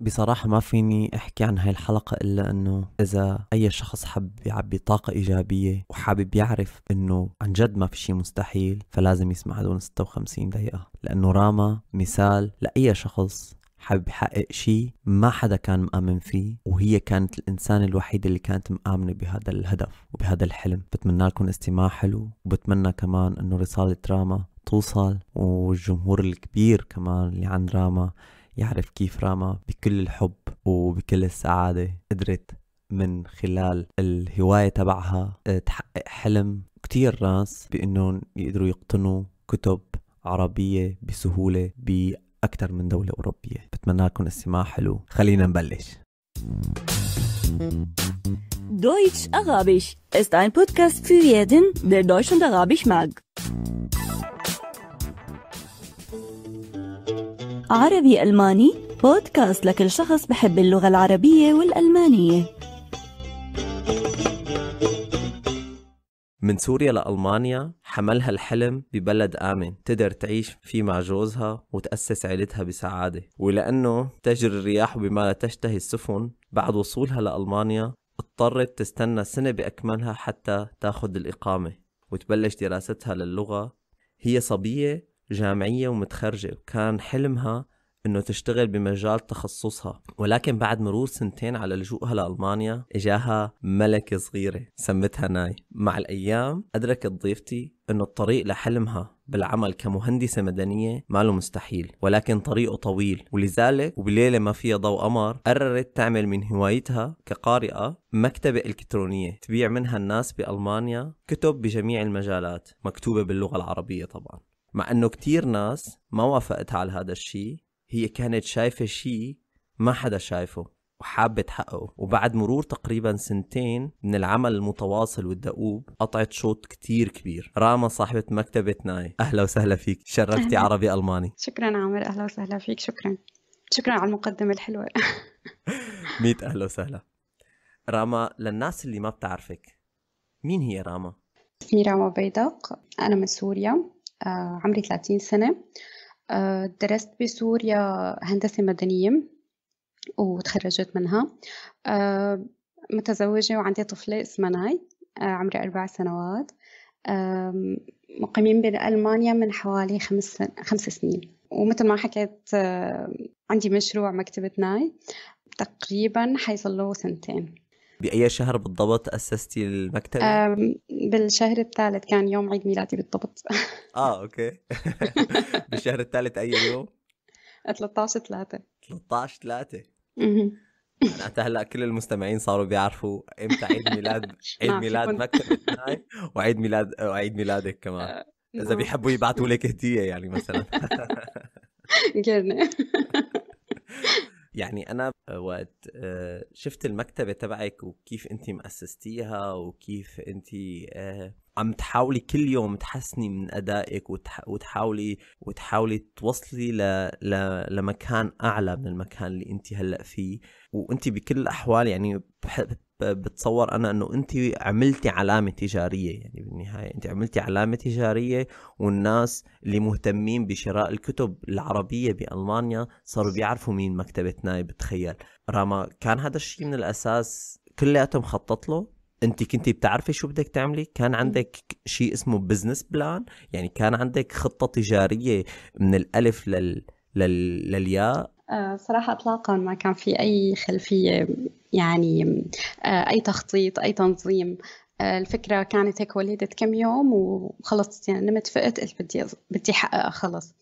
بصراحة ما فيني أحكي عن هاي الحلقة إلا أنه إذا أي شخص حب يعبي طاقة إيجابية وحابب يعرف أنه عن جد ما في شيء مستحيل فلازم يسمع هدول 56 دقيقة لأنه راما مثال لأي شخص حابب يحقق شيء ما حدا كان مآمن فيه وهي كانت الإنسانة الوحيدة اللي كانت مآمنة بهذا الهدف وبهذا الحلم بتمنى لكم استماع حلو وبتمنى كمان أنه رسالة راما توصل والجمهور الكبير كمان اللي عند راما يعرف كيف راما بكل الحب وبكل السعادة قدرت من خلال الهواية تبعها آه، تحقق حلم كتير ناس بأنهم يقدروا يقتنوا كتب عربية بسهولة بأكثر من دولة أوروبية بتمنى لكم استماع حلو خلينا نبلش Deutsch Arabisch ist ein Podcast für jeden, der Deutsch und Arabisch mag. عربي ألماني بودكاست لكل شخص بحب اللغة العربية والألمانية من سوريا لألمانيا حملها الحلم ببلد آمن تقدر تعيش فيه مع جوزها وتأسس عيلتها بسعادة ولأنه تجري الرياح بما لا تشتهي السفن بعد وصولها لألمانيا اضطرت تستنى سنة بأكملها حتى تاخذ الإقامة وتبلش دراستها للغة هي صبية جامعية ومتخرجة وكان حلمها انه تشتغل بمجال تخصصها ولكن بعد مرور سنتين على لجوءها لألمانيا اجاها ملكة صغيرة سمتها ناي مع الأيام أدركت ضيفتي انه الطريق لحلمها بالعمل كمهندسة مدنية له مستحيل ولكن طريقه طويل ولذلك وبليلة ما فيها ضوء قمر قررت تعمل من هوايتها كقارئة مكتبة إلكترونية تبيع منها الناس بألمانيا كتب بجميع المجالات مكتوبة باللغة العربية طبعاً مع انه كتير ناس ما وافقت على هذا الشيء هي كانت شايفه شيء ما حدا شايفه وحابة تحققه وبعد مرور تقريبا سنتين من العمل المتواصل والدؤوب قطعت شوط كتير كبير راما صاحبة مكتبة ناي أهلا وسهلا فيك شرفتي عربي ألماني شكرا عامر أهلا وسهلا فيك شكرا شكرا على المقدمة الحلوة ميت أهلا وسهلا راما للناس اللي ما بتعرفك مين هي راما؟ اسمي راما بيدق أنا من سوريا آه، عمري 30 سنة آه، درست بسوريا هندسة مدنية وتخرجت منها آه، متزوجة وعندي طفلة اسمها ناي عمري أربع سنوات مقيمين بألمانيا من حوالي خمس خمس سنين ومثل ما حكيت عندي مشروع مكتبة ناي تقريبا حيصل له سنتين بأي شهر بالضبط أسستي المكتب؟ بالشهر الثالث كان يوم عيد ميلادي بالضبط آه أوكي بالشهر الثالث أي يوم؟ 13 3 13 3 معناتها هلا كل المستمعين صاروا بيعرفوا امتى عيد ميلاد عيد ميلاد مكتبة وعيد ميلاد وعيد ميلادك كمان أه، اذا بيحبوا يبعثوا لك هديه يعني مثلا يعني انا وقت آه، شفت المكتبه تبعك وكيف انت مؤسستيها وكيف انت آه، عم تحاولي كل يوم تحسني من ادائك وتحاولي وتحاولي توصلي ل... ل... لمكان اعلى من المكان اللي انت هلا فيه وانت بكل الاحوال يعني بح... بتصور انا انه انت عملتي علامه تجاريه يعني بالنهايه انت عملتي علامه تجاريه والناس اللي مهتمين بشراء الكتب العربيه بالمانيا صاروا بيعرفوا مين مكتبه ناي بتخيل راما كان هذا الشيء من الاساس كلياته مخطط له انت كنتي بتعرفي شو بدك تعملي كان عندك شيء اسمه بزنس بلان يعني كان عندك خطه تجاريه من الالف لل... لل... للياء آه، صراحة إطلاقا ما كان في أي خلفية يعني آه، أي تخطيط أي تنظيم آه، الفكرة كانت هيك وليدت كم يوم وخلص يعني نمت فقت قلت بدي بدي حققها خلص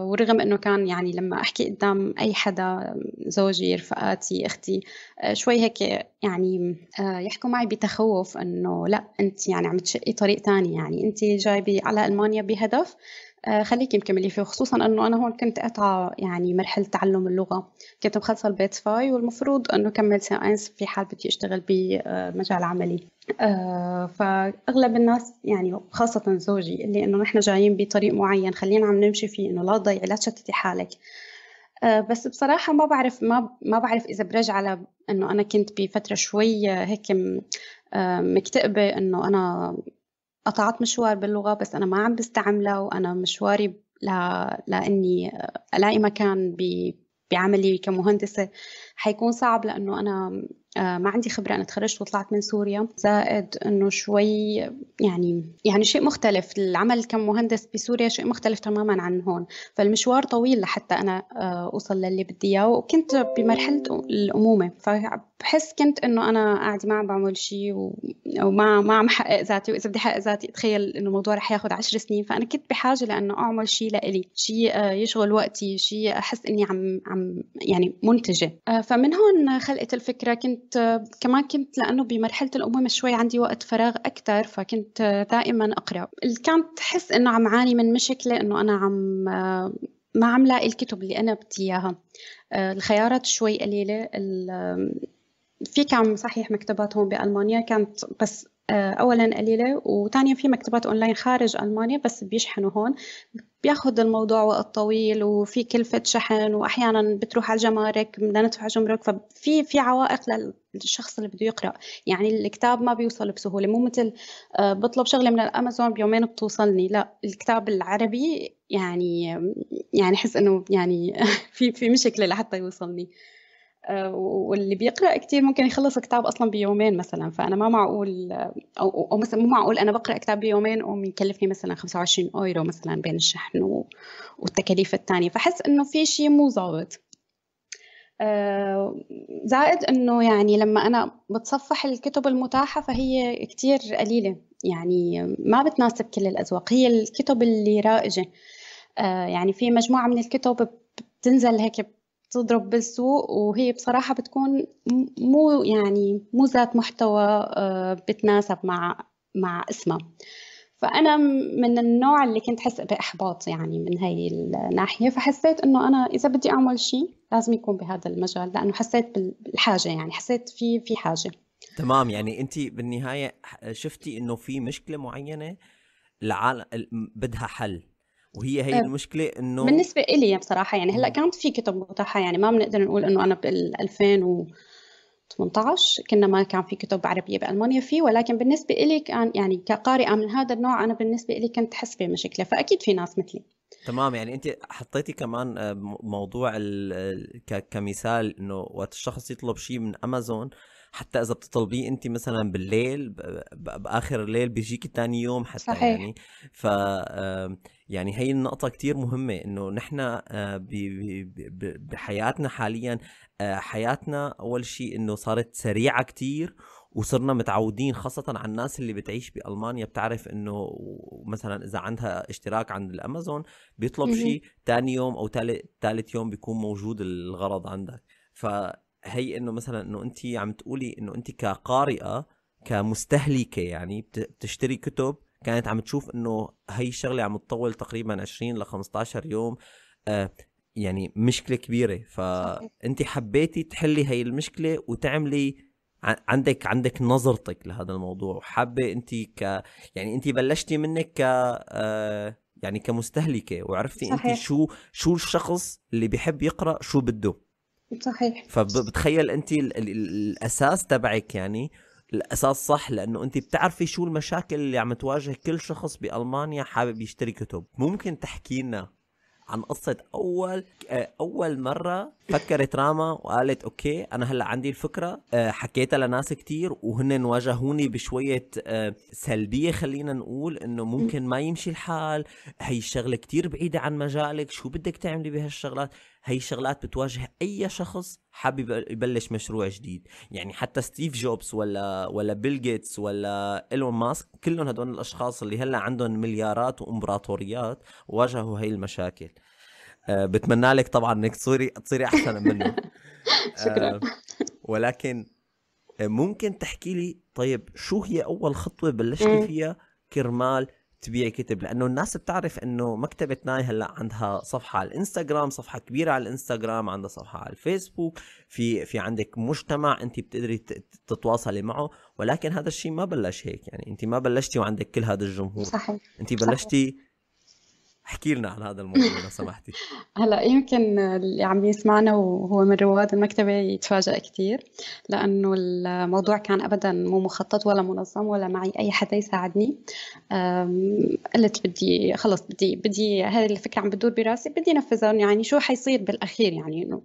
ورغم انه كان يعني لما احكي قدام اي حدا زوجي رفقاتي اختي شوي هيك يعني يحكوا معي بتخوف انه لا انت يعني عم تشقي طريق ثاني يعني انت جايبه على المانيا بهدف آه، خليكي مكملي فيه خصوصا انه انا هون كنت قاطعه يعني مرحله تعلم اللغه كنت مخلصه البيت فاي والمفروض انه كمل ساينس في حال بدي اشتغل بمجال آه، عملي آه، فاغلب الناس يعني خاصه زوجي اللي انه نحن جايين بطريق معين خلينا عم نمشي فيه انه لا تضيعي لا تشتتي حالك بس بصراحة ما بعرف ما ما بعرف إذا برجع على إنه أنا كنت بفترة شوي هيك مكتئبة إنه أنا قطعت مشوار باللغة بس أنا ما عم بستعملها وأنا مشواري ل... لأني ألاقي مكان ب... بعملي كمهندسة حيكون صعب لأنه أنا آه، ما عندي خبرة أنا تخرجت وطلعت من سوريا زائد أنه شوي يعني يعني شيء مختلف العمل كمهندس بسوريا شيء مختلف تماما عن هون فالمشوار طويل لحتى أنا آه، أوصل للي بدي إياه وكنت بمرحلة الأمومة فبحس كنت أنه أنا قاعدة ما عم بعمل شيء وما ما عم حقق ذاتي وإذا بدي حقق ذاتي تخيل أنه الموضوع رح ياخذ عشر سنين فأنا كنت بحاجة لأنه أعمل شيء لإلي شيء آه، يشغل وقتي شيء أحس أني عم عم يعني منتجة فمن هون خلقت الفكرة كنت كنت كمان كنت لأنه بمرحلة الأمومة شوي عندي وقت فراغ أكثر فكنت دائما أقرأ كانت احس إنه عم عاني من مشكلة إنه أنا عم ما عم لاقي الكتب اللي أنا بدي إياها الخيارات شوي قليلة في كم صحيح مكتبات هون بألمانيا كانت بس آه، اولا قليله وثانيا في مكتبات اونلاين خارج المانيا بس بيشحنوا هون بياخد الموضوع وقت طويل وفي كلفة شحن وأحيانا بتروح على الجمارك بدنا ندفع جمرك ففي في عوائق للشخص اللي بده يقرأ يعني الكتاب ما بيوصل بسهولة مو مثل آه، بطلب شغلة من الأمازون بيومين بتوصلني لا الكتاب العربي يعني يعني حس إنه يعني في في مشكلة لحتى يوصلني آه، واللي بيقرا كتير ممكن يخلص كتاب اصلا بيومين مثلا فانا ما معقول او, أو مثلا مو معقول انا بقرا كتاب بيومين ويكلفني مثلا 25 اورو مثلا بين الشحن والتكاليف الثانيه فحس انه في شيء مو ظابط آه، زائد انه يعني لما انا بتصفح الكتب المتاحه فهي كتير قليله يعني ما بتناسب كل الاذواق هي الكتب اللي رائجه آه، يعني في مجموعه من الكتب بتنزل هيك تضرب بالسوق وهي بصراحة بتكون مو يعني مو ذات محتوى آه، بتناسب مع مع اسمها فأنا من النوع اللي كنت حس بإحباط يعني من هاي الناحية فحسيت إنه أنا إذا بدي أعمل شيء لازم يكون بهذا المجال لأنه حسيت بالحاجة يعني حسيت في في حاجة تمام يعني أنت بالنهاية شفتي إنه في مشكلة معينة العالم بدها حل وهي هي آه، المشكله انه بالنسبه إلي بصراحه يعني هلا كانت في كتب متاحه يعني ما بنقدر نقول انه انا بال 2018 كنا ما كان في كتب عربية بألمانيا في ولكن بالنسبة إلي كان يعني كقارئة من هذا النوع أنا بالنسبة إلي كنت حس بمشكلة فأكيد في ناس مثلي تمام يعني انت حطيتي كمان آه، موضوع آه، كمثال انه وقت الشخص يطلب شيء من امازون حتى اذا بتطلبيه انت مثلا بالليل باخر الليل بيجيكي ثاني يوم حتى صحيح. يعني ف يعني هي النقطة كثير مهمة انه نحن آه، بحياتنا حاليا آه، حياتنا اول شيء انه صارت سريعة كثير وصرنا متعودين خاصة على الناس اللي بتعيش بألمانيا بتعرف انه مثلا اذا عندها اشتراك عند الامازون بيطلب شيء تاني يوم او تالت, يوم بيكون موجود الغرض عندك ف هي انه مثلا انه انت عم تقولي انه انت كقارئه كمستهلكه يعني بتشتري كتب كانت عم تشوف انه هي الشغله عم تطول تقريبا 20 ل 15 يوم آه يعني مشكله كبيره فانت حبيتي تحلي هي المشكله وتعملي عندك عندك نظرتك لهذا الموضوع وحابه انت ك يعني انت بلشتي منك ك آه، يعني كمستهلكه وعرفتي صحيح. انت شو شو الشخص اللي بيحب يقرا شو بده صحيح فبتخيل انت الاساس تبعك يعني الاساس صح لانه انت بتعرفي شو المشاكل اللي عم تواجه كل شخص بالمانيا حابب يشتري كتب ممكن تحكي لنا عن قصة أول أول مرة فكرت راما وقالت أوكي أنا هلا عندي الفكرة آه، حكيتها لناس كتير وهن واجهوني بشوية آه، سلبية خلينا نقول إنه ممكن ما يمشي الحال هي الشغلة كتير بعيدة عن مجالك شو بدك تعملي بهالشغلات هي الشغلات بتواجه اي شخص حابب يبلش مشروع جديد يعني حتى ستيف جوبز ولا ولا بيل جيتس ولا ايلون ماسك كلهم هدول الاشخاص اللي هلا عندهم مليارات وامبراطوريات واجهوا هي المشاكل أه بتمنى لك طبعا انك تصيري تصيري احسن منه آه، شكرا أه ولكن ممكن تحكي لي طيب شو هي اول خطوه بلشتي فيها كرمال تبيع كتب لانه الناس بتعرف انه مكتبه ناي هلا عندها صفحه على الانستغرام صفحه كبيره على الانستغرام عندها صفحه على الفيسبوك في في عندك مجتمع انت بتقدري تتواصلي معه ولكن هذا الشيء ما بلش هيك يعني انت ما بلشتي وعندك كل هذا الجمهور صحيح انت بلشتي صحيح. احكي لنا عن هذا الموضوع لو سمحتي هلا يمكن اللي عم يسمعنا وهو من رواد المكتبه يتفاجئ كثير لانه الموضوع كان ابدا مو مخطط ولا منظم ولا معي اي حدا يساعدني قلت بدي خلص بدي بدي هذه الفكره عم بتدور براسي بدي انفذها يعني شو حيصير بالاخير يعني انه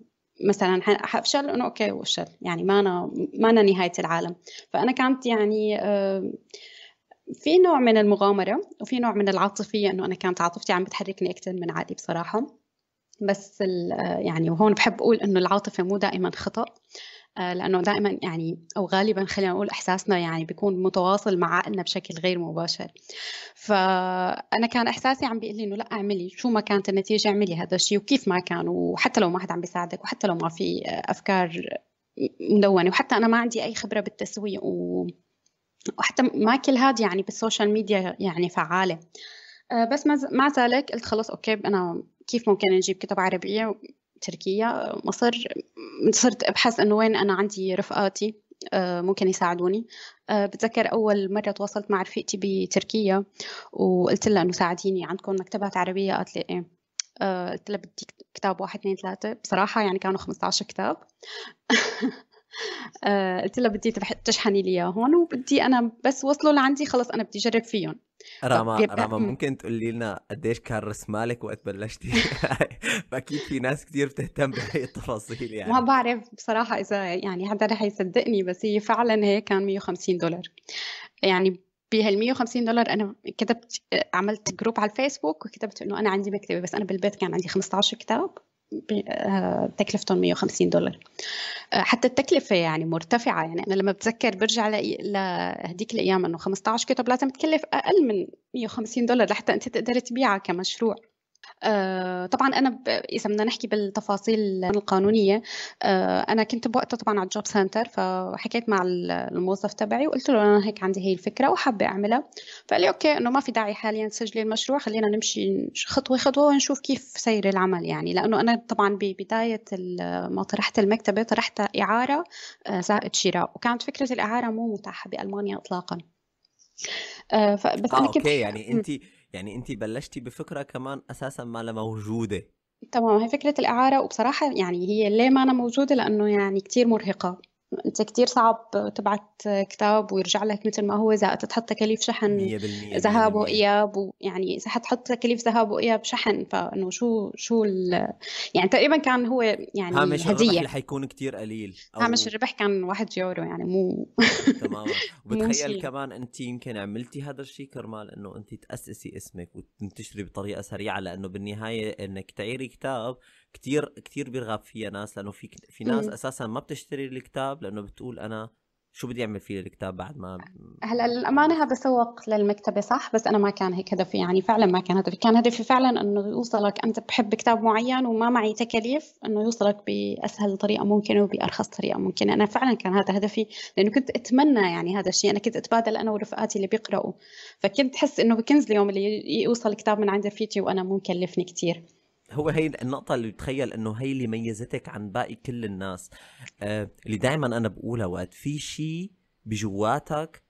مثلا حافشل انه اوكي وافشل يعني ما انا ما انا نهايه العالم فانا كانت يعني أه في نوع من المغامرة وفي نوع من العاطفية إنه أنا كانت عاطفتي عم بتحركني أكثر من عادي بصراحة بس يعني وهون بحب أقول إنه العاطفة مو دائما خطأ آه، لأنه دائما يعني أو غالبا خلينا نقول إحساسنا يعني بيكون متواصل مع عقلنا بشكل غير مباشر فأنا كان إحساسي عم بيقول لي إنه لا اعملي شو ما كانت النتيجة اعملي هذا الشيء وكيف ما كان وحتى لو ما حد عم بيساعدك وحتى لو ما في أفكار مدونه وحتى انا ما عندي اي خبره بالتسويق و وحتى ما كل هاد يعني بالسوشيال ميديا يعني فعالة آه، بس مع ذلك قلت خلص أوكي أنا كيف ممكن نجيب كتب عربية تركيا مصر صرت أبحث أنه وين أنا عندي رفقاتي آه، ممكن يساعدوني آه، بتذكر أول مرة تواصلت مع رفيقتي بتركيا وقلت لها أنه ساعديني عندكم مكتبات عربية قالت لي إيه قلت لها بدي كتاب واحد اثنين ثلاثة بصراحة يعني كانوا 15 كتاب آه، قلت لها بدي تشحني لي هون وبدي انا بس وصلوا لعندي خلص انا بدي اجرب فيهم راما راما ممكن تقولي لنا قديش كان راس مالك وقت بلشتي؟ اكيد في ناس كثير بتهتم بهي التفاصيل يعني ما بعرف بصراحه اذا يعني حدا رح يصدقني بس هي فعلا هي كان 150 دولار يعني بهال 150 دولار انا كتبت عملت جروب على الفيسبوك وكتبت انه انا عندي مكتبه بس انا بالبيت كان عندي 15 كتاب آه، تكلفتهم 150 دولار آه، حتى التكلفه يعني مرتفعه يعني انا لما بتذكر برجع لهديك الايام انه 15 كتاب لازم تكلف اقل من 150 دولار لحتى انت تقدر تبيعها كمشروع آه، طبعا انا ب... اذا بدنا نحكي بالتفاصيل القانونيه آه، انا كنت بوقتها طبعا على الجوب سنتر فحكيت مع الموظف تبعي وقلت له انا هيك عندي هي الفكره وحابه اعملها فقال لي اوكي انه ما في داعي حاليا تسجلي المشروع خلينا نمشي خطوه خطوه ونشوف كيف سير العمل يعني لانه انا طبعا ببدايه ما طرحت المكتبه طرحت اعاره آه، زائد شراء وكانت فكره الاعاره مو متاحه بالمانيا اطلاقا فبس آه انا كنت اوكي يعني انت يعني انت بلشتي بفكره كمان اساسا ما لها موجوده تمام هي فكرة الإعارة وبصراحة يعني هي ليه ما أنا موجودة لأنه يعني كتير مرهقة انت كتير صعب تبعت كتاب ويرجع لك مثل ما هو اذا تحط تكاليف شحن ذهاب واياب ويعني اذا حتحط تكاليف ذهاب واياب شحن فانه شو شو يعني تقريبا كان هو يعني هامش هديه الربح اللي حيكون كتير قليل أو... هامش الربح كان 1 يورو يعني مو تماما وبتخيل كمان انت يمكن عملتي هذا الشيء كرمال انه انت تاسسي اسمك وتنتشري بطريقه سريعه لانه بالنهايه انك تعيري كتاب كتير كتير بيرغب فيها ناس لانه في في ناس اساسا ما بتشتري الكتاب لانه بتقول انا شو بدي اعمل فيه الكتاب بعد ما هلا للامانه هذا سوق للمكتبه صح بس انا ما كان هيك هدفي يعني فعلا ما كان هدفي كان هدفي فعلا انه يوصلك انت بحب كتاب معين وما معي تكاليف انه يوصلك باسهل طريقه ممكنه وبارخص طريقه ممكنه انا فعلا كان هذا هدفي لانه كنت اتمنى يعني هذا الشيء انا كنت اتبادل انا ورفقاتي اللي بيقراوا فكنت حس انه بكنز اليوم اللي يوصل كتاب من عند رفيقتي وانا مو مكلفني كثير هو هي النقطة اللي بتخيل انه هي اللي ميزتك عن باقي كل الناس آه اللي دائما انا بقولها وقت في شيء بجواتك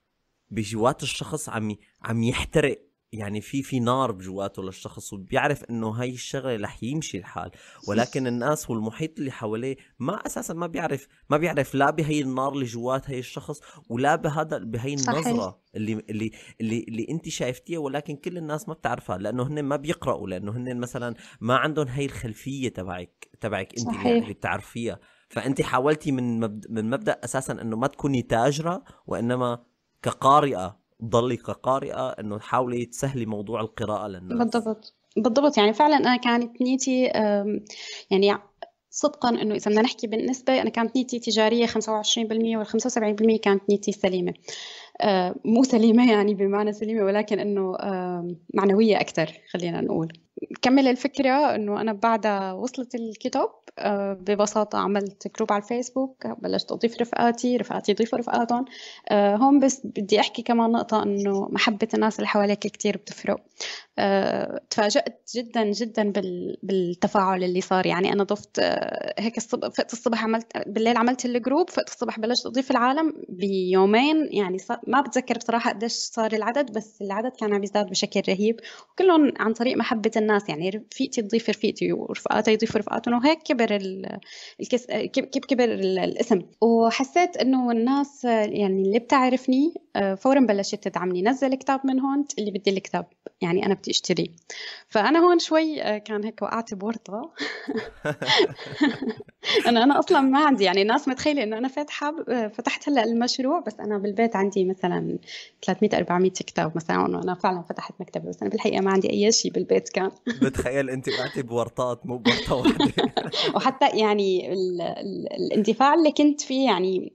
بجوات الشخص عم عم يحترق يعني في في نار بجواته للشخص وبيعرف انه هاي الشغله رح يمشي الحال ولكن الناس والمحيط اللي حواليه ما اساسا ما بيعرف ما بيعرف لا بهي النار اللي جوات هي الشخص ولا بهذا بهي النظره صحيح. اللي اللي اللي, اللي انت شايفتيها ولكن كل الناس ما بتعرفها لانه هن ما بيقراوا لانه هن مثلا ما عندهم هي الخلفيه تبعك تبعك انت صحيح. اللي بتعرفيها فانت حاولتي من من مبدا اساسا انه ما تكوني تاجره وانما كقارئه ضلي كقارئه انه تحاولي تسهلي موضوع القراءه للناس بالضبط بالضبط يعني فعلا انا كانت نيتي يعني صدقا انه اذا بدنا نحكي بالنسبه انا كانت نيتي تجاريه 25% وال 75% كانت نيتي سليمه آه، مو سليمه يعني بمعنى سليمه ولكن انه معنويه اكثر خلينا نقول كمل الفكرة إنه أنا بعدها وصلت الكتاب آه، ببساطة عملت جروب على الفيسبوك بلشت أضيف رفقاتي رفقاتي يضيفوا رفقاتهم آه، هون بس بدي أحكي كمان نقطة إنه محبة الناس اللي حواليك كتير بتفرق آه، تفاجأت جدا جدا بالتفاعل اللي صار يعني أنا ضفت هيك الصبح فقت الصبح عملت بالليل عملت الجروب فقت الصبح بلشت أضيف العالم بيومين يعني ما بتذكر بصراحة قديش صار العدد بس العدد كان عم يزداد بشكل رهيب وكلهم عن طريق محبة الناس الناس يعني رفيقتي تضيف رفيقتي ورفقاتها يضيفوا رفقاتهم وهيك كبر الكس... كبر الاسم وحسيت انه الناس يعني اللي بتعرفني آه، فورا بلشت تدعمني نزل كتاب من هون اللي بدي الكتاب يعني انا بدي اشتريه فانا هون شوي آه، كان هيك وقعت بورطه انا انا اصلا ما عندي يعني الناس متخيله انه انا فاتحه آه، فتحت هلا المشروع بس انا بالبيت عندي مثلا 300 400 كتاب مثلا وانا فعلا فتحت مكتبه بس انا بالحقيقه ما عندي اي شيء بالبيت كان بتخيل انت وقعتي بورطات مو بورطه وحتى يعني الـ الـ الاندفاع اللي كنت فيه يعني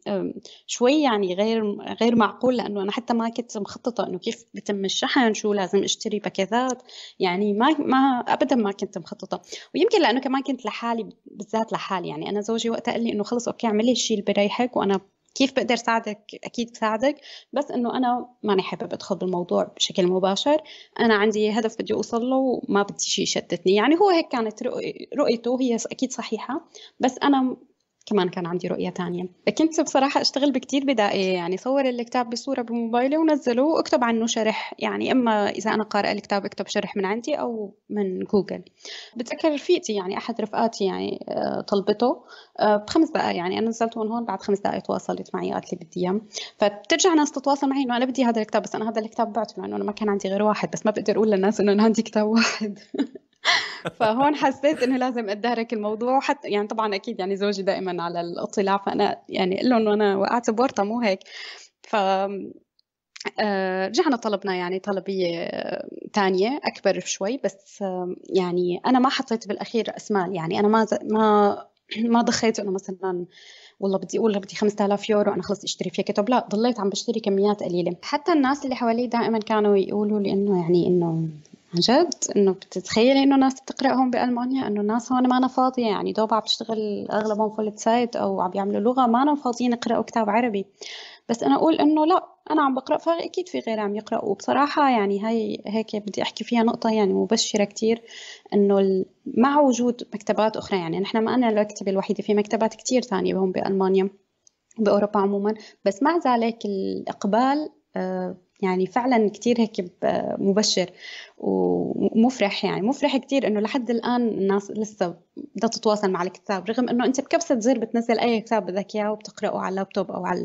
شوي يعني غير غير معقول لانه لانه انا حتى ما كنت مخططه انه كيف بتم الشحن شو لازم اشتري باكيتات يعني ما ما ابدا ما كنت مخططه ويمكن لانه كمان كنت لحالي بالذات لحالي يعني انا زوجي وقتها قال لي انه خلص اوكي اعملي الشيء اللي بريحك وانا كيف بقدر ساعدك اكيد بساعدك بس انه انا ماني حابه ادخل بالموضوع بشكل مباشر انا عندي هدف بدي اوصل له وما بدي شيء يشتتني يعني هو هيك كانت رؤيته هي اكيد صحيحه بس انا كمان كان عندي رؤية تانية كنت بصراحة أشتغل بكتير بدائية يعني صور الكتاب بصورة بموبايلي ونزله وأكتب عنه شرح يعني إما إذا أنا قارئة الكتاب أكتب شرح من عندي أو من جوجل بتذكر رفيقتي يعني أحد رفقاتي يعني آه، طلبته آه، بخمس دقائق يعني أنا نزلته من هون بعد خمس دقائق تواصلت معي قالت لي بدي إياه فبترجع ناس تتواصل معي إنه أنا بدي هذا الكتاب بس أنا هذا الكتاب بعته لأنه أنا ما كان عندي غير واحد بس ما بقدر أقول للناس إنه أنا عندي كتاب واحد فهون حسيت انه لازم اتدارك الموضوع حتى يعني طبعا اكيد يعني زوجي دائما على الاطلاع فانا يعني قل لهم انا وقعت بورطه مو هيك ف آه، رجعنا طلبنا يعني طلبية تانية أكبر شوي بس يعني أنا ما حطيت بالأخير أسماء يعني أنا ما ما ما ضخيت إنه مثلا والله بدي اقول بدي 5000 يورو انا خلص اشتري فيها كتب لا ضليت عم بشتري كميات قليله حتى الناس اللي حوالي دائما كانوا يقولوا لي انه يعني انه عن جد انه بتتخيلي انه ناس بتقرا هون بالمانيا انه الناس هون ما أنا فاضيه يعني دوب عم تشتغل اغلبهم فول سايت او عم يعملوا لغه ما أنا فاضيين يقراوا كتاب عربي بس انا اقول انه لا انا عم بقرا فاكيد في غيري عم يقراوا وبصراحه يعني هي هيك بدي احكي فيها نقطه يعني مبشره كتير انه مع وجود مكتبات اخرى يعني نحن ما انا المكتبه الوحيده في مكتبات كتير ثانيه هون بالمانيا باوروبا عموما بس مع ذلك الاقبال آه، يعني فعلا كثير هيك مبشر ومفرح يعني مفرح كثير انه لحد الان الناس لسه بدها تتواصل مع الكتاب رغم انه انت بكبسه زر بتنزل اي كتاب بدك اياه وبتقراه على اللابتوب او على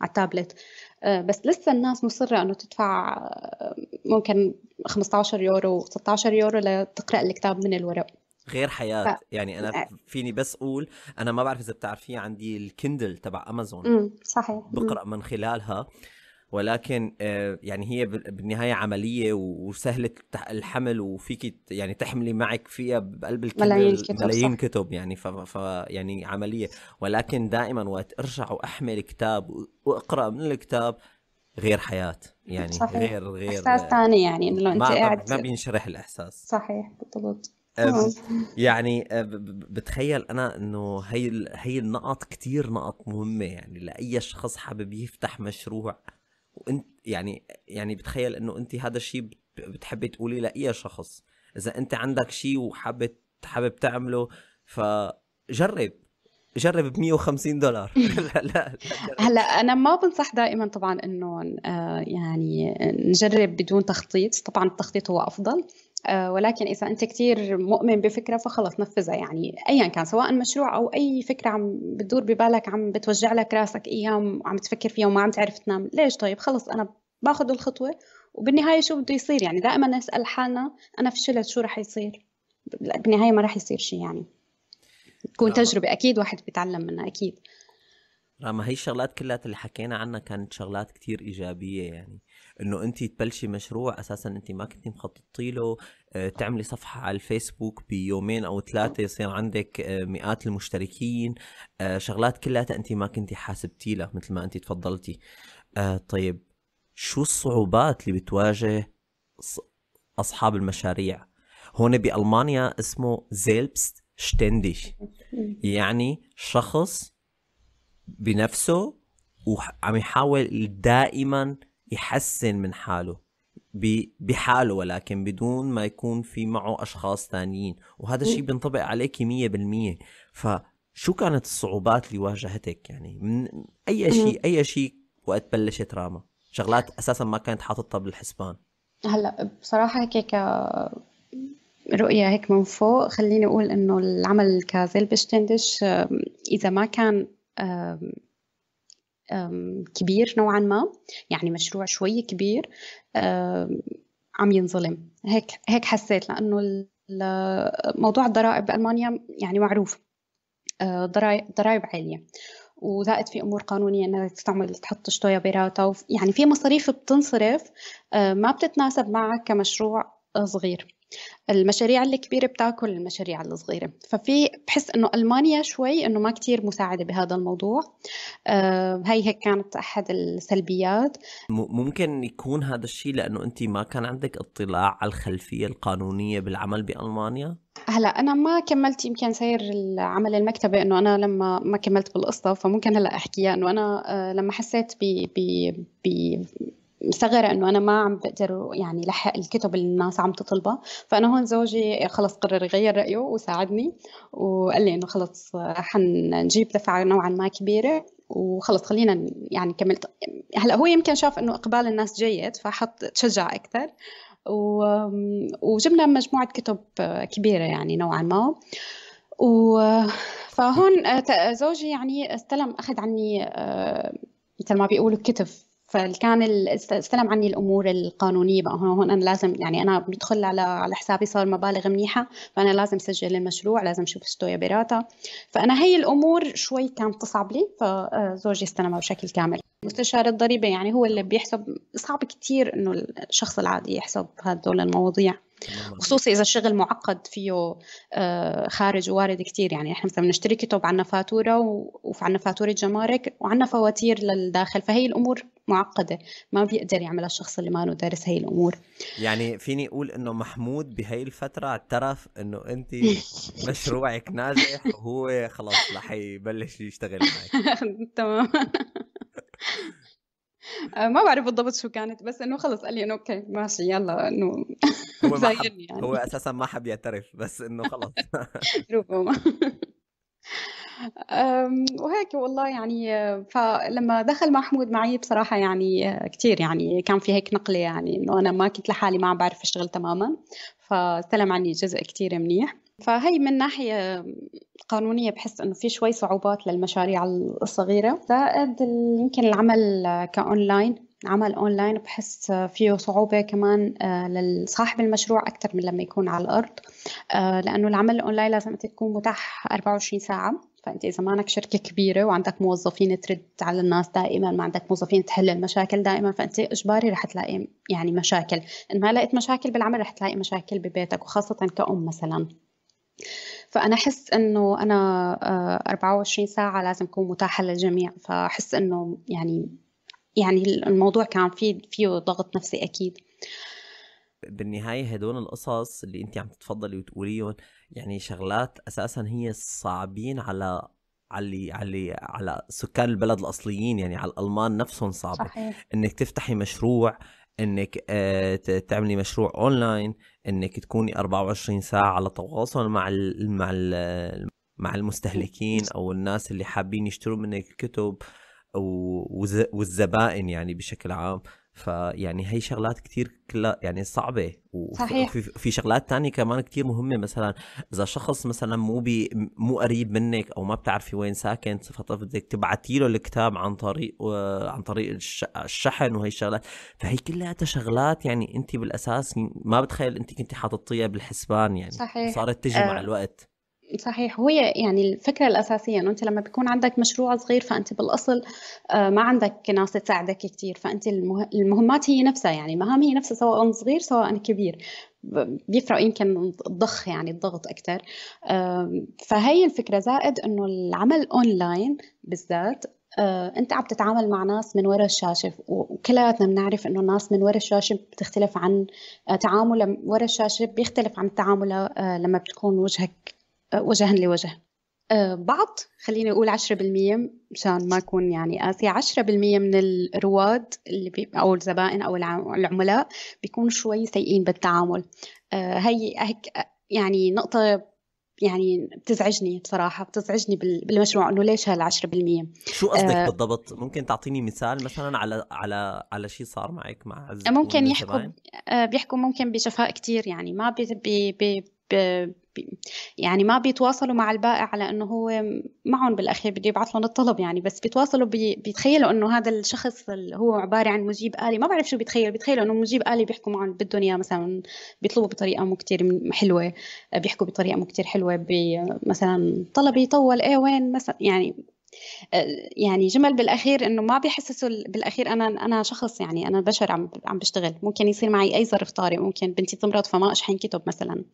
على التابلت آه، بس لسه الناس مصرة أنه تدفع آه، ممكن 15 يورو 16 يورو لتقرأ الكتاب من الورق غير حياة ف... يعني أنا آه. فيني بس أقول أنا ما بعرف إذا بتعرفي عندي الكندل تبع أمازون صحيح بقرأ من خلالها ولكن آه، يعني هي بالنهايه عمليه وسهله الحمل وفيك يعني تحملي معك فيها بقلب الكتب ملايين كتب ملايين صح. كتب يعني ف, ف يعني عمليه ولكن دائما وقت ارجع واحمل كتاب واقرا من الكتاب غير حياه يعني صحيح. غير غير احساس ثاني يعني انه انت قاعد ما بينشرح الاحساس صحيح بالضبط آه، يعني آه، بتخيل انا انه هي هي النقط كثير نقط مهمه يعني لاي شخص حابب يفتح مشروع وانت يعني يعني بتخيل انه انت هذا الشيء بتحبي تقولي لاي شخص اذا انت عندك شيء وحابب حابب تعمله فجرب جرب ب 150 دولار لا لا هلا انا ما بنصح دائما طبعا انه آه، يعني نجرب بدون تخطيط طبعا التخطيط هو افضل آه، ولكن اذا انت كثير مؤمن بفكره فخلص نفذها يعني ايا كان سواء مشروع او اي فكره عم بتدور ببالك عم بتوجع لك راسك ايام وعم تفكر فيها وما عم تعرف تنام ليش طيب خلص انا باخذ الخطوه وبالنهايه شو بده يصير يعني دائما نسال حالنا انا فشلت شو رح يصير بالنهايه ما رح يصير شيء يعني تكون نعم. تجربه اكيد واحد بيتعلم منها اكيد ما هي الشغلات كلها اللي حكينا عنها كانت شغلات كتير إيجابية يعني إنه أنت تبلشي مشروع أساسا أنت ما كنتي مخططي له آه، تعملي صفحة على الفيسبوك بيومين أو ثلاثة يصير عندك آه، مئات المشتركين آه، شغلات كلها أنت ما كنتي حاسبتي لها مثل ما أنت تفضلتي طيب شو الصعوبات اللي بتواجه أصحاب المشاريع هون بألمانيا اسمه زيلبست شتندش يعني شخص بنفسه وعم يحاول دائما يحسن من حاله بحاله ولكن بدون ما يكون في معه أشخاص ثانيين وهذا الشيء بينطبق عليك 100% فشو كانت الصعوبات اللي واجهتك يعني من أي شيء أي شيء وقت بلشت راما شغلات أساسا ما كانت حاططها بالحسبان هلا بصراحة هيك رؤية هيك من فوق خليني أقول إنه العمل بشتندش إذا ما كان كبير نوعا ما يعني مشروع شوي كبير عم ينظلم هيك هيك حسيت لانه موضوع الضرائب بالمانيا يعني معروف آه، ضرائب عاليه وزائد في امور قانونيه انك تعمل تحط شتويا بيراتا يعني في مصاريف بتنصرف آه، ما بتتناسب معك كمشروع آه، صغير المشاريع الكبيرة بتاكل المشاريع الصغيرة ففي بحس انه المانيا شوي انه ما كتير مساعدة بهذا الموضوع آه هي هيك كانت احد السلبيات ممكن يكون هذا الشيء لانه انت ما كان عندك اطلاع على الخلفية القانونية بالعمل بالمانيا هلا انا ما كملت يمكن سير العمل المكتبي انه انا لما ما كملت بالقصه فممكن هلا احكيها انه انا آه، لما حسيت ب ب ب مصغرة انه انا ما عم بقدر يعني لحق الكتب اللي الناس عم تطلبها فانا هون زوجي خلص قرر يغير رايه وساعدني وقال لي انه خلص حنجيب دفعة نوعا ما كبيرة وخلص خلينا يعني كملت هلا هو يمكن شاف انه اقبال الناس جيد فحط تشجع اكثر وجبنا مجموعة كتب كبيرة يعني نوعا ما و فهون زوجي يعني استلم اخذ عني آه، مثل ما بيقولوا كتف فكان استلم عني الامور القانونيه بقى هون انا لازم يعني انا بدخل على على حسابي صار مبالغ منيحه فانا لازم سجل المشروع لازم اشوف ستويا براتا فانا هي الامور شوي كانت تصعب لي فزوجي آه، استلمها بشكل كامل مستشار الضريبه يعني هو اللي بيحسب صعب كثير انه الشخص العادي يحسب هدول المواضيع خصوصي اذا الشغل معقد فيه آه، خارج وارد كثير يعني احنا مثلا بنشتري كتب عندنا فاتوره وعندنا فاتوره جمارك وعندنا فواتير للداخل فهي الامور معقده ما بيقدر يعملها الشخص اللي ما له دارس هي الامور يعني فيني اقول انه محمود بهي الفتره اعترف انه انت مشروعك ناجح وهو خلاص رح يبلش يشتغل معك تمام آه، ما بعرف بالضبط شو كانت بس انه خلص قال لي انه اوكي ماشي يلا انه هو ما حب يعني. هو اساسا ما حب يعترف بس انه خلص ربما وهيك والله يعني فلما دخل محمود معي بصراحه يعني كثير يعني كان في هيك نقله يعني انه انا ما كنت لحالي ما عم بعرف اشتغل تماما فاستلم عني جزء كثير منيح فهي من ناحيه قانونيه بحس انه في شوي صعوبات للمشاريع الصغيره زائد يمكن العمل كاونلاين عمل اونلاين بحس فيه صعوبه كمان آه، لصاحب المشروع اكثر من لما يكون على الارض آه، لانه العمل الاونلاين لازم انت تكون متاح 24 ساعه فانت اذا مانك شركه كبيره وعندك موظفين ترد على الناس دائما ما عندك موظفين تحل المشاكل دائما فانت اجباري رح تلاقي يعني مشاكل ان ما لقيت مشاكل بالعمل رح تلاقي مشاكل ببيتك وخاصه كأم مثلا فانا احس انه انا 24 آه، ساعه لازم اكون متاحه للجميع فاحس انه يعني يعني الموضوع كان فيه فيه ضغط نفسي اكيد بالنهايه هدول القصص اللي انت عم تتفضلي وتقوليهم يعني شغلات اساسا هي صعبين على على على على سكان البلد الاصليين يعني على الالمان نفسهم صعبه صحيح. انك تفتحي مشروع انك آه، تعملي مشروع اونلاين انك تكوني 24 ساعه على تواصل مع مع مع المستهلكين او الناس اللي حابين يشتروا منك الكتب والزبائن يعني بشكل عام فيعني هي شغلات كثير كلها يعني صعبه صحيح وفي شغلات تانية كمان كثير مهمه مثلا اذا شخص مثلا مو بي مو قريب منك او ما بتعرفي وين ساكن فبدك تبعتي له الكتاب عن طريق عن طريق الشحن وهي الشغلات فهي كلها شغلات يعني انت بالاساس ما بتخيل انت كنت حاططيها بالحسبان يعني صحيح. صارت تجي آه. مع الوقت صحيح هو يعني الفكرة الأساسية أنه أنت لما بيكون عندك مشروع صغير فأنت بالأصل آه، ما عندك ناس تساعدك كثير فأنت المهمات هي نفسها يعني المهام هي نفسها سواء صغير سواء كبير بيفرق يمكن الضخ يعني الضغط أكثر فهي الفكرة زائد أنه العمل أونلاين بالذات آه، انت عم تتعامل مع ناس من وراء الشاشه وكلياتنا بنعرف انه الناس من وراء الشاشه بتختلف عن آه، تعامل وراء الشاشه بيختلف عن التعامل لما بتكون وجهك وجها لوجه أه، بعض خليني أقول 10% مشان ما أكون يعني قاسية 10% من الرواد اللي بي أو الزبائن أو العملاء بيكونوا شوي سيئين بالتعامل أه، هي هيك أه، يعني نقطة يعني بتزعجني بصراحة بتزعجني بالمشروع إنه ليش هال 10% شو قصدك آه بالضبط؟ ممكن تعطيني مثال مثلا على على على شيء صار معك مع ممكن يحكوا بيحكوا ممكن بشفاء كتير يعني ما بي بي بي يعني ما بيتواصلوا مع البائع على انه هو معهم بالاخير بده يبعث لهم الطلب يعني بس بيتواصلوا بي... بيتخيلوا انه هذا الشخص اللي هو عباره عن مجيب الي ما بعرف شو بيتخيل بيتخيلوا انه مجيب الي بيحكوا معهم بدهم اياه مثلا بيطلبوا بطريقه مو كثير حلوه بيحكوا بطريقه مو كثير حلوه مثلا طلبي طول ايه وين مثلا يعني يعني جمل بالاخير انه ما بيحسسوا بالاخير انا انا شخص يعني انا بشر عم عم بشتغل ممكن يصير معي اي ظرف طارئ ممكن بنتي تمرض فما اشحن كتب مثلا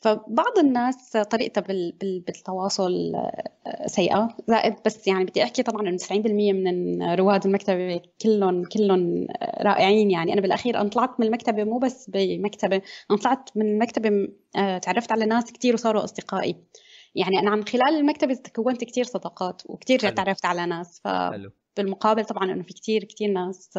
فبعض الناس طريقتها بالتواصل آه، سيئه زائد بس يعني بدي احكي طبعا انه 90% من رواد المكتبه كلهم كلهم آه، رائعين يعني انا بالاخير انا طلعت من المكتبه مو بس بمكتبه انا طلعت من المكتبه آه، تعرفت على ناس كثير وصاروا اصدقائي يعني انا عن خلال المكتبه تكونت كثير صداقات وكثير تعرفت على ناس ف بالمقابل طبعا انه في كثير كثير ناس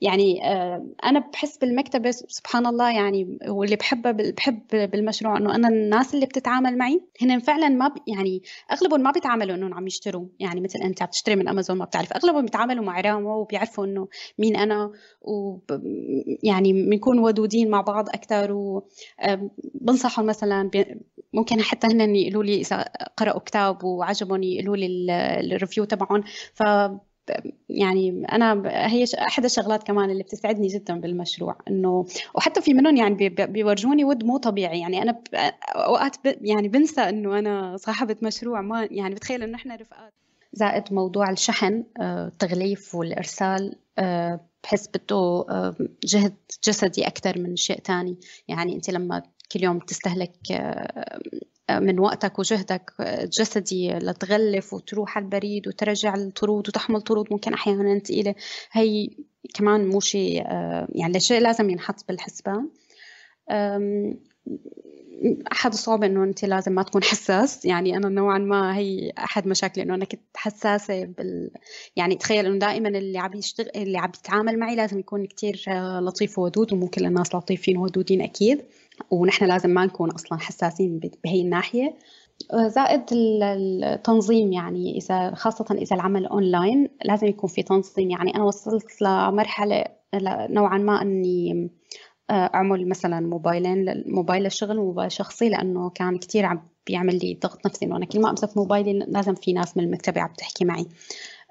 يعني آه، انا بحس بالمكتبه سبحان الله يعني واللي بحبه بحب بالمشروع انه انا الناس اللي بتتعامل معي هن فعلا ما ب... يعني اغلبهم ما بيتعاملوا انهم عم يشتروا يعني مثل انت عم تشتري من امازون ما بتعرف اغلبهم بيتعاملوا مع رامو وبيعرفوا انه مين انا و يعني بنكون ودودين مع بعض اكثر وبنصحهم آه، مثلا ب... ممكن حتى هن يقولوا لي اذا قرأوا كتاب وعجبهم يقولوا لي الريفيو تبعهم ف يعني انا هي احدى الشغلات كمان اللي بتسعدني جدا بالمشروع انه وحتى في منهم يعني بيورجوني ود مو طبيعي يعني انا اوقات يعني بنسى انه انا صاحبه مشروع ما يعني بتخيل انه احنا رفقات زائد موضوع الشحن آه، التغليف والارسال آه، بحس بده آه، جهد جسدي اكثر من شيء ثاني يعني انت لما كل يوم تستهلك من وقتك وجهدك الجسدي لتغلف وتروح على البريد وترجع الطرود وتحمل طرود ممكن احيانا ثقيله هي كمان مو شيء آه، يعني شيء لازم ينحط بالحسبان احد الصعوبه انه انت لازم ما تكون حساس يعني انا نوعا ما هي احد مشاكلي انه انا كنت حساسه بال يعني تخيل انه دائما اللي عم يشتغل اللي عم يتعامل معي لازم يكون كتير آه، لطيف وودود ومو كل الناس لطيفين وودودين اكيد ونحن لازم ما نكون اصلا حساسين بهي الناحيه آه، زائد التنظيم يعني اذا خاصه اذا العمل اونلاين لازم يكون في تنظيم يعني انا وصلت لمرحله نوعا ما اني آه، اعمل مثلا موبايلين موبايل الشغل وموبايل شخصي لانه كان كثير عم بيعمل لي ضغط نفسي انه انا كل ما امسك موبايلي لازم في ناس من المكتبه عم تحكي معي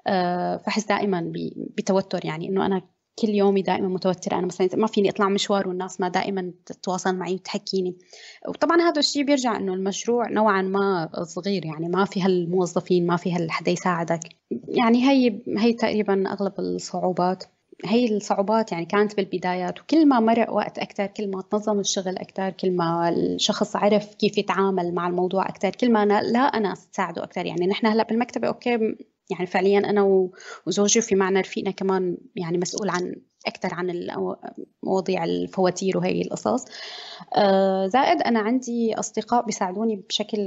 آه، فحس دائما بتوتر يعني انه انا كل يومي دائما متوترة أنا مثلا ما فيني أطلع مشوار والناس ما دائما تتواصل معي وتحكيني وطبعا هذا الشيء بيرجع إنه المشروع نوعا ما صغير يعني ما في هالموظفين ما في هالحدا يساعدك يعني هي هي تقريبا أغلب الصعوبات هي الصعوبات يعني كانت بالبدايات وكل ما مرق وقت أكثر كل ما تنظم الشغل أكثر كل ما الشخص عرف كيف يتعامل مع الموضوع أكثر كل ما لا أنا تساعده أكثر يعني نحن هلا بالمكتبة أوكي يعني فعليا انا وزوجي وفي معنا رفيقنا كمان يعني مسؤول عن اكثر عن مواضيع الفواتير وهي القصص آه، زائد انا عندي اصدقاء بيساعدوني بشكل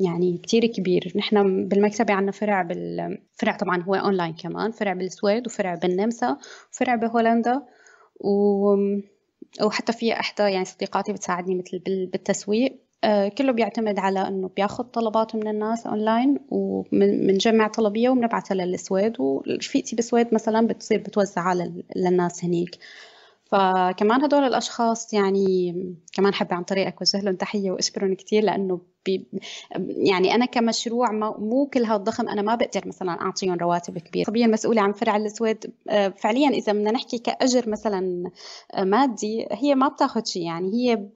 يعني كثير كبير نحن بالمكتبه عندنا فرع بال... فرع طبعا هو اونلاين كمان فرع بالسويد وفرع بالنمسا وفرع بهولندا و وحتى في احدى يعني صديقاتي بتساعدني مثل بالتسويق آه، كله بيعتمد على انه بياخذ طلبات من الناس اونلاين وبنجمع طلبيه وبنبعثها للسويد ورفيقتي بالسويد مثلا بتصير بتوزعها للناس هنيك فكمان هدول الاشخاص يعني كمان حابه عن طريقك وجه لهم تحيه واشكرهم كثير لانه بي يعني انا كمشروع مو كل هذا الضخم انا ما بقدر مثلا اعطيهم رواتب كبيره طبيا المسؤوله عن فرع السويد آه، فعليا اذا بدنا نحكي كاجر مثلا آه، مادي هي ما بتاخذ شيء يعني هي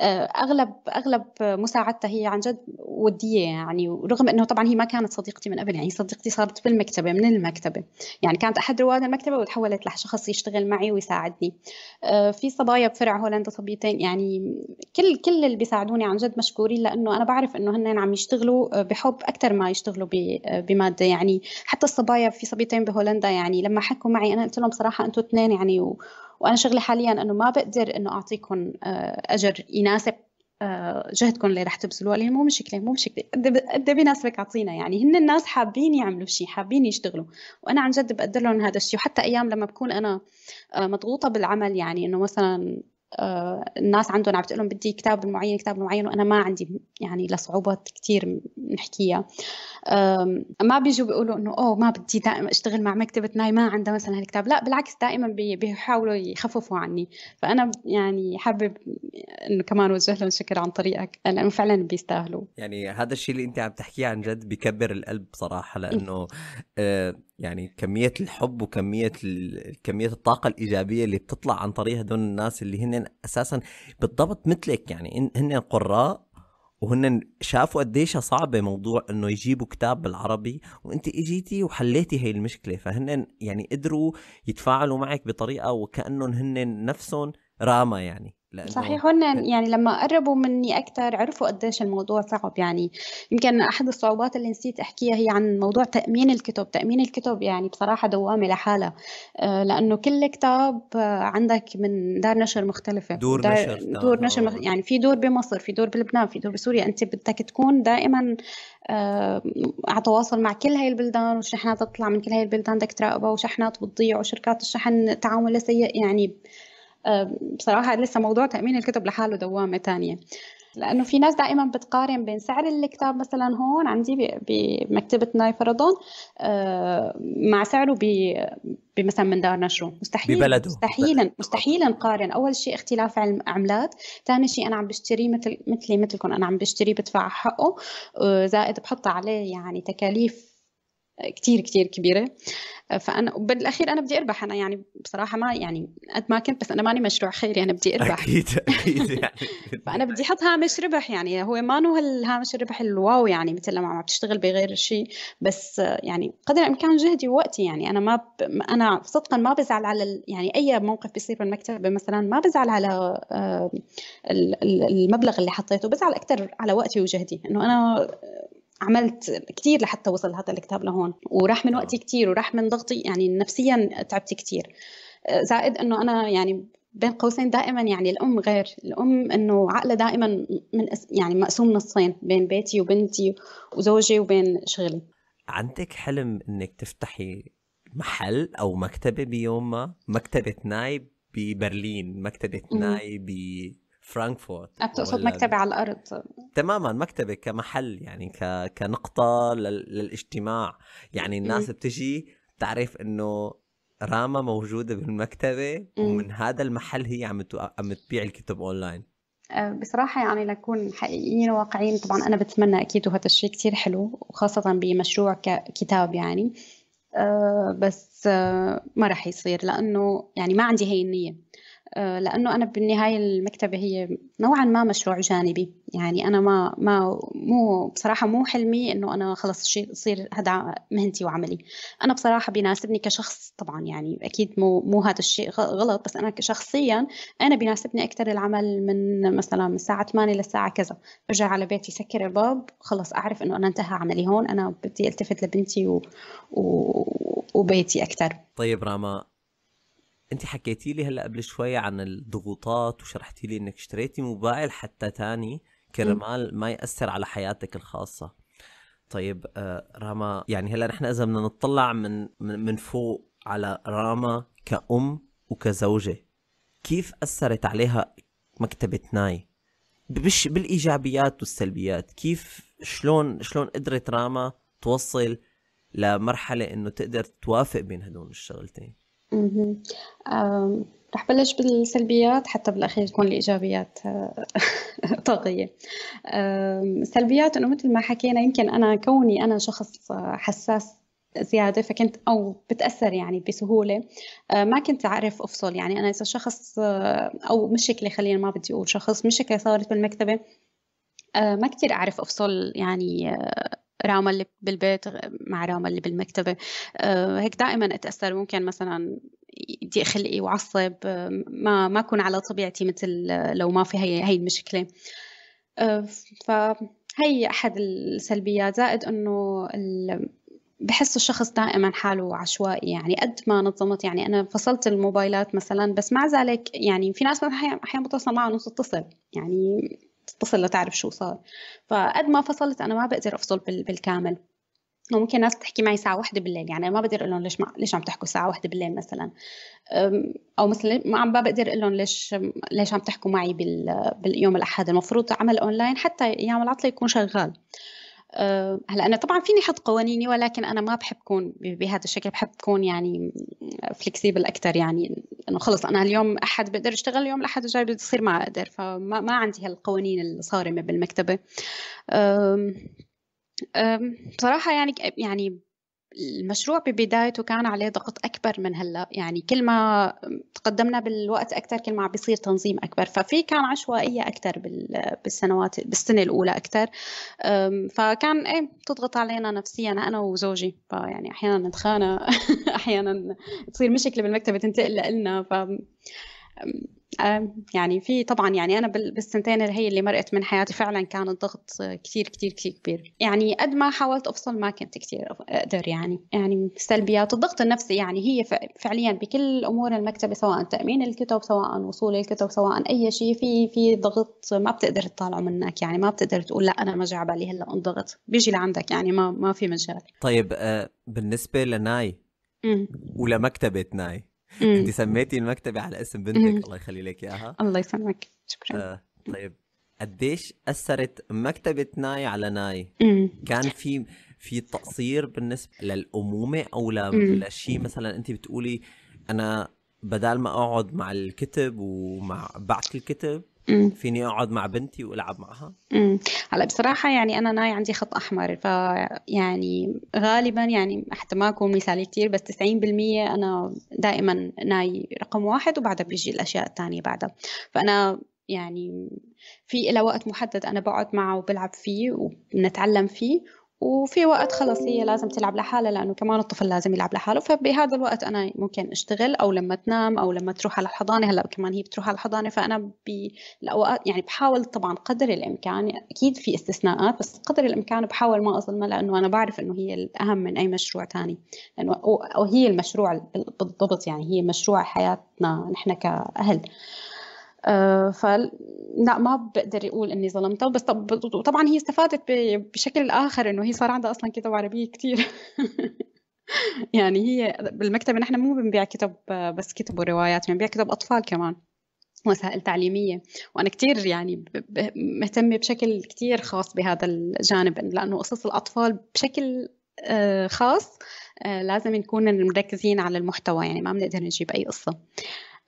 اغلب اغلب مساعدتها هي عن جد وديه يعني ورغم انه طبعا هي ما كانت صديقتي من قبل يعني صديقتي صارت بالمكتبه من المكتبه يعني كانت احد رواد المكتبه وتحولت لشخص يشتغل معي ويساعدني آه، في صبايا بفرع هولندا صبيتين يعني كل كل اللي بيساعدوني عن جد مشكورين لانه انا بعرف انه هن عم يشتغلوا بحب اكثر ما يشتغلوا بماده يعني حتى الصبايا في صبيتين بهولندا يعني لما حكوا معي انا قلت لهم صراحه انتم اثنين يعني وانا شغلي حاليا انه ما بقدر انه اعطيكم آه، اجر يناسب آه، جهدكم اللي رح تبذلوه لانه مو مشكله مو مشكله قد إيه بيناسبك اعطينا يعني هن الناس حابين يعملوا شيء حابين يشتغلوا وانا عن جد بقدر لهم هذا الشيء وحتى ايام لما بكون انا آه، مضغوطه بالعمل يعني انه مثلا الناس عندهم عم تقول لهم بدي كتاب معين كتاب معين وانا ما عندي يعني لصعوبات كثير نحكيها ما بيجوا بيقولوا انه اوه ما بدي دائما اشتغل مع مكتبه ناي ما عندها مثلا هالكتاب لا بالعكس دائما بيحاولوا يخففوا عني فانا يعني حابب انه كمان اوجه لهم شكر عن طريقك لانه فعلا بيستاهلوا يعني هذا الشيء اللي انت عم تحكيه عن جد بكبر القلب صراحه إيه. لانه آه، يعني كمية الحب وكمية كمية الطاقة الإيجابية اللي بتطلع عن طريق هدول الناس اللي هن أساسا بالضبط مثلك يعني هن قراء وهن شافوا قديش صعبه موضوع انه يجيبوا كتاب بالعربي وانت اجيتي وحليتي هي المشكله فهن يعني قدروا يتفاعلوا معك بطريقه وكانهم هن نفسهم راما يعني لانه صحيح هن يعني لما قربوا مني اكثر عرفوا قديش الموضوع صعب يعني يمكن احد الصعوبات اللي نسيت احكيها هي عن موضوع تامين الكتب تامين الكتب يعني بصراحه دوامه لحالها آه، لانه كل كتاب آه، عندك من دار نشر مختلفه دور دار نشر دور نشر آه. مخ... يعني في دور بمصر في دور بلبنان في دور بسوريا انت بدك تكون دائما على تواصل مع كل هاي البلدان وشحنات تطلع من كل هاي البلدان بدك تراقبها وشحنات بتضيع وشركات الشحن تعاملها سيء يعني آه، بصراحه لسه موضوع تامين الكتب لحاله دوامه ثانيه لانه في ناس دائما بتقارن بين سعر الكتاب مثلا هون عندي بمكتبة ناي فرضون آه، مع سعره بمثلا من دار نشره مستحيل ببلده مستحيلا مستحيل نقارن اول شيء اختلاف عملات ثاني شيء انا عم بشتري مثل مثلي مثلكم انا عم بشتري بدفع حقه آه، زائد بحط عليه يعني تكاليف كتير كتير كبيره فانا بالاخير انا بدي اربح انا يعني بصراحه ما يعني قد ما كنت بس انا ماني مشروع خيري انا بدي اربح اكيد اكيد يعني فانا بدي احط هامش ربح يعني هو ما نو هامش الربح الواو يعني مثل لما عم تشتغل بغير شيء بس يعني قدر الامكان جهدي ووقتي يعني انا ما ب... انا صدقا ما بزعل على يعني اي موقف بيصير بالمكتبه مثلا ما بزعل على آه، المبلغ اللي حطيته بزعل اكثر على وقتي وجهدي انه انا عملت كثير لحتى وصل هذا الكتاب لهون وراح من آه. وقتي كثير وراح من ضغطي يعني نفسيا تعبت كثير آه، زائد انه انا يعني بين قوسين دائما يعني الام غير الام انه عقلها دائما من يعني مقسوم نصين بين بيتي وبنتي وزوجي وبين شغلي عندك حلم انك تفتحي محل او مكتبه بيوم ما مكتبه ناي ببرلين مكتبه ناي فرانكفورت تقصد مكتبة على الأرض تماما مكتبة كمحل يعني ك... كنقطة لل... للاجتماع يعني الناس م. بتجي تعرف إنه راما موجودة بالمكتبة م. ومن هذا المحل هي عم عم تبيع الكتب أونلاين آه، بصراحة يعني لنكون حقيقيين وواقعيين طبعا أنا بتمنى أكيد وهذا الشيء كتير حلو وخاصة بمشروع كتاب يعني أه بس أه ما راح يصير لأنه يعني ما عندي هي النية آه، لانه انا بالنهايه المكتبه هي نوعا ما مشروع جانبي يعني انا ما ما مو بصراحه مو حلمي انه انا خلص شيء يصير هذا مهنتي وعملي انا بصراحه بيناسبني كشخص طبعا يعني اكيد مو مو هذا الشيء غلط بس انا شخصيا انا بيناسبني اكثر العمل من مثلا من الساعه 8 للساعه كذا ارجع على بيتي سكر الباب خلص اعرف انه انا انتهى عملي هون انا بدي التفت لبنتي و... و... وبيتي اكثر طيب راما انت حكيتي لي هلا قبل شوي عن الضغوطات وشرحتي لي انك اشتريتي موبايل حتى تاني كرمال ما ياثر على حياتك الخاصه طيب آه، راما يعني هلا نحن اذا بدنا نطلع من من فوق على راما كأم وكزوجة كيف أثرت عليها مكتبة ناي بش بالإيجابيات والسلبيات كيف شلون شلون قدرت راما توصل لمرحلة إنه تقدر توافق بين هدول الشغلتين رح بلش بالسلبيات حتى بالاخير تكون الايجابيات آه، طاغيه. السلبيات انه مثل ما حكينا يمكن انا كوني انا شخص آه، حساس زياده فكنت او بتاثر يعني بسهوله آه، ما كنت اعرف افصل يعني انا اذا شخص او مشكله خلينا ما بدي اقول شخص مشكله صارت بالمكتبه ما كثير اعرف افصل يعني راما اللي بالبيت مع راما اللي بالمكتبة آه، هيك دائما أتأثر ممكن مثلا يضيق خلقي وعصب آه، ما ما أكون على طبيعتي مثل لو ما في هي, هي المشكلة آه، فهي أحد السلبيات زائد أنه بحس الشخص دائما حاله عشوائي يعني قد ما نظمت يعني انا فصلت الموبايلات مثلا بس مع ذلك يعني في ناس احيانا بتوصل معهم وتتصل يعني تتصل لتعرف شو صار فقد ما فصلت انا ما بقدر افصل بالكامل ممكن ناس تحكي معي ساعة واحدة بالليل يعني ما بقدر أقول لهم ليش ما ليش عم تحكوا ساعة واحدة بالليل مثلا أو مثلا ما عم بقدر أقول لهم ليش ليش عم تحكوا معي بال... باليوم الأحد المفروض عمل أونلاين حتى أيام العطلة يكون شغال آه، هلا انا طبعا فيني احط قوانيني ولكن انا ما بحب كون بهذا الشكل بحب كون يعني فلكسيبل اكثر يعني انه خلص انا اليوم احد بقدر اشتغل اليوم الاحد الجاي بده يصير ما اقدر فما ما عندي هالقوانين الصارمه بالمكتبه أم أم بصراحه يعني يعني المشروع ببدايته كان عليه ضغط اكبر من هلا يعني كل ما تقدمنا بالوقت اكثر كل ما عم بيصير تنظيم اكبر ففي كان عشوائيه اكثر بالسنوات بالسنه الاولى اكثر فكان ايه بتضغط علينا نفسيا انا وزوجي فيعني احيانا نتخانق احيانا تصير مشكله بالمكتبه تنتقل لنا ف يعني في طبعا يعني انا بالسنتين اللي هي اللي مرقت من حياتي فعلا كان الضغط كثير كثير كثير كبير يعني قد ما حاولت افصل ما كنت كثير اقدر يعني يعني سلبيات الضغط النفسي يعني هي فعليا بكل امور المكتبه سواء تامين الكتب سواء وصول الكتب سواء اي شيء في في ضغط ما بتقدر تطالعه منك يعني ما بتقدر تقول لا انا ما جا بالي هلا انضغط بيجي لعندك يعني ما ما في مجال طيب آه، بالنسبه لناي ولمكتبه ناي انت سميتي المكتبه على اسم بنتك الله يخلي لك اياها الله يسلمك شكرا آه، طيب قديش اثرت مكتبه ناي على ناي كان في في تقصير بالنسبه للامومه او لشيء مثلا انت بتقولي انا بدال ما اقعد مع الكتب ومع بعث الكتب فيني اقعد مع بنتي والعب معها هلا بصراحه يعني انا ناي عندي خط احمر ف يعني غالبا يعني حتى ما اكون مثالي كثير بس 90% انا دائما ناي رقم واحد وبعدها بيجي الاشياء الثانيه بعدها فانا يعني في إلى وقت محدد أنا بقعد معه وبلعب فيه وبنتعلم فيه وفي وقت خلص هي لازم تلعب لحالها لانه كمان الطفل لازم يلعب لحاله فبهذا الوقت انا ممكن اشتغل او لما تنام او لما تروح على الحضانه هلا كمان هي بتروح على الحضانه فانا بالاوقات يعني بحاول طبعا قدر الامكان اكيد في استثناءات بس قدر الامكان بحاول ما اظلمها لانه انا بعرف انه هي الاهم من اي مشروع ثاني لانه او هي المشروع بالضبط يعني هي مشروع حياتنا نحن كاهل آه، فلا ما بقدر اقول اني ظلمتها بس طب طبعا هي استفادت بشكل اخر انه هي صار عندها اصلا كتب عربيه كثير يعني هي بالمكتبه نحن مو بنبيع كتب بس كتب وروايات يعني بنبيع كتب اطفال كمان وسائل تعليمية وأنا كتير يعني مهتمة بشكل كتير خاص بهذا الجانب لأنه قصص الأطفال بشكل آه، خاص آه، لازم نكون مركزين على المحتوى يعني ما بنقدر نجيب أي قصة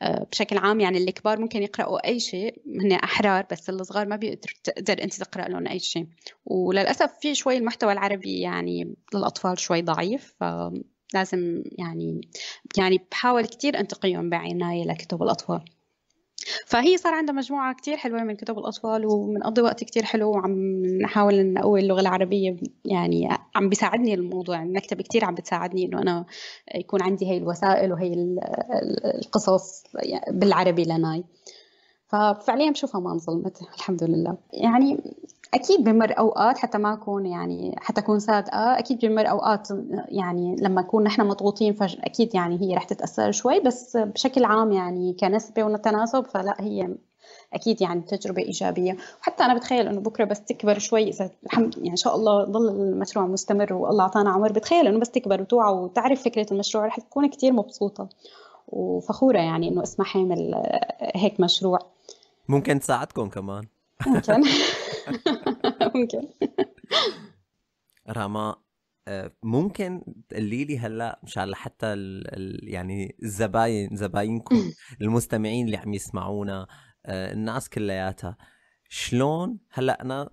بشكل عام يعني الكبار ممكن يقرأوا أي شيء هن أحرار بس الصغار ما بيقدر تقدر أنت تقرأ لهم أي شيء وللأسف في شوي المحتوى العربي يعني للأطفال شوي ضعيف فلازم يعني يعني بحاول كتير أنتقيهم بعناية لكتب الأطفال فهي صار عندها مجموعة كتير حلوة من كتب الأطفال ومنقضي وقت كتير حلو وعم نحاول نقوي اللغة العربية يعني عم بيساعدني الموضوع المكتبة يعني كتير عم بتساعدني إنه أنا يكون عندي هاي الوسائل وهي القصص بالعربي لناي ففعليا بشوفها ما انظلمت الحمد لله يعني اكيد بمر اوقات حتى ما اكون يعني حتى اكون صادقه اكيد بمر اوقات يعني لما نكون نحن مضغوطين فاكيد يعني هي رح تتاثر شوي بس بشكل عام يعني كنسبه وتناسب فلا هي اكيد يعني تجربه ايجابيه وحتى انا بتخيل انه بكره بس تكبر شوي اذا الحمد يعني ان شاء الله ضل المشروع مستمر والله اعطانا عمر بتخيل انه بس تكبر وتوعى وتعرف فكره المشروع رح تكون كثير مبسوطه وفخوره يعني انه اسمها حامل آه، هيك مشروع ممكن تساعدكم كمان ممكن ممكن رما آه، ممكن تقولي لي هلا مشان حتى الـ الـ يعني الزباين زباينكم المستمعين اللي عم يسمعونا آه، الناس كلياتها شلون هلا انا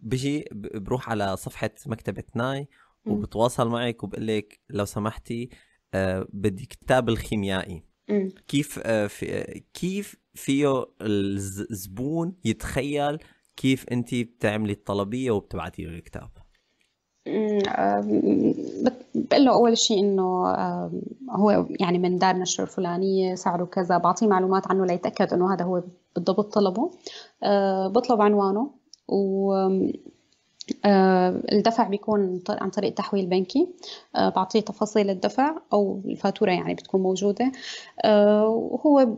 بجي بروح على صفحه مكتبه ناي وبتواصل معك وبقول لك لو سمحتي آه، بدي كتاب الخيميائي كيف آه، في آه، كيف فيه الزبون يتخيل كيف انت بتعملي الطلبيه وبتبعتي له الكتاب آه، بقول له اول شيء انه هو يعني من دار نشر الفلانيه سعره كذا بعطيه معلومات عنه ليتاكد انه هذا هو بالضبط طلبه بطلب عنوانه و آه، الدفع بيكون عن طريق تحويل بنكي آه، بعطيه تفاصيل الدفع او الفاتوره يعني بتكون موجوده آه، وهو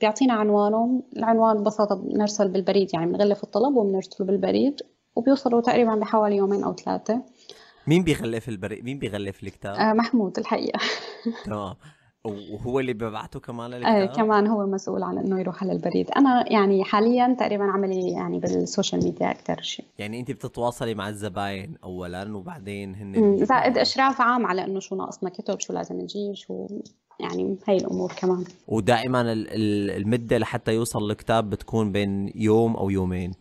بيعطينا عنوانه العنوان ببساطه بنرسل بالبريد يعني بنغلف الطلب وبنرسله بالبريد وبيوصلوا تقريبا بحوالي يومين او ثلاثه مين بيغلف البريد مين بيغلف الكتاب؟ محمود الحقيقه تمام وهو اللي ببعته كمان إيه، للكتاب؟ آه كمان هو مسؤول عن انه يروح على البريد، انا يعني حاليا تقريبا عملي يعني بالسوشيال ميديا اكثر شيء يعني انت بتتواصلي مع الزباين اولا وبعدين هن زائد اشراف عام على انه شو ناقصنا كتب، شو لازم نجيب، شو يعني هاي الامور كمان ودائما المده لحتى يوصل الكتاب بتكون بين يوم او يومين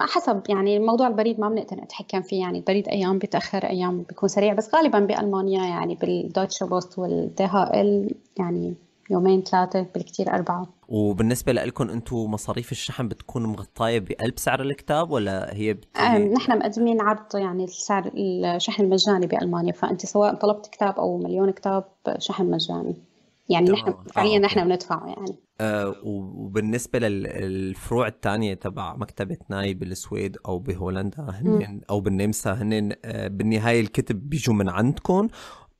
حسب يعني موضوع البريد ما بنقدر نتحكم فيه يعني البريد ايام بيتاخر ايام بيكون سريع بس غالبا بالمانيا يعني بالدويتشه بوست والدي ال يعني يومين ثلاثه بالكثير اربعه وبالنسبه لكم انتم مصاريف الشحن بتكون مغطايه بقلب سعر الكتاب ولا هي بت... نحن مقدمين عرض يعني السعر الشحن المجاني بالمانيا فانت سواء طلبت كتاب او مليون كتاب شحن مجاني يعني نحن فعليا آه، نحن بندفعه يعني آه وبالنسبه للفروع الثانيه تبع مكتبه ناي بالسويد او بهولندا هن او بالنمسا هن آه بالنهايه الكتب بيجوا من عندكم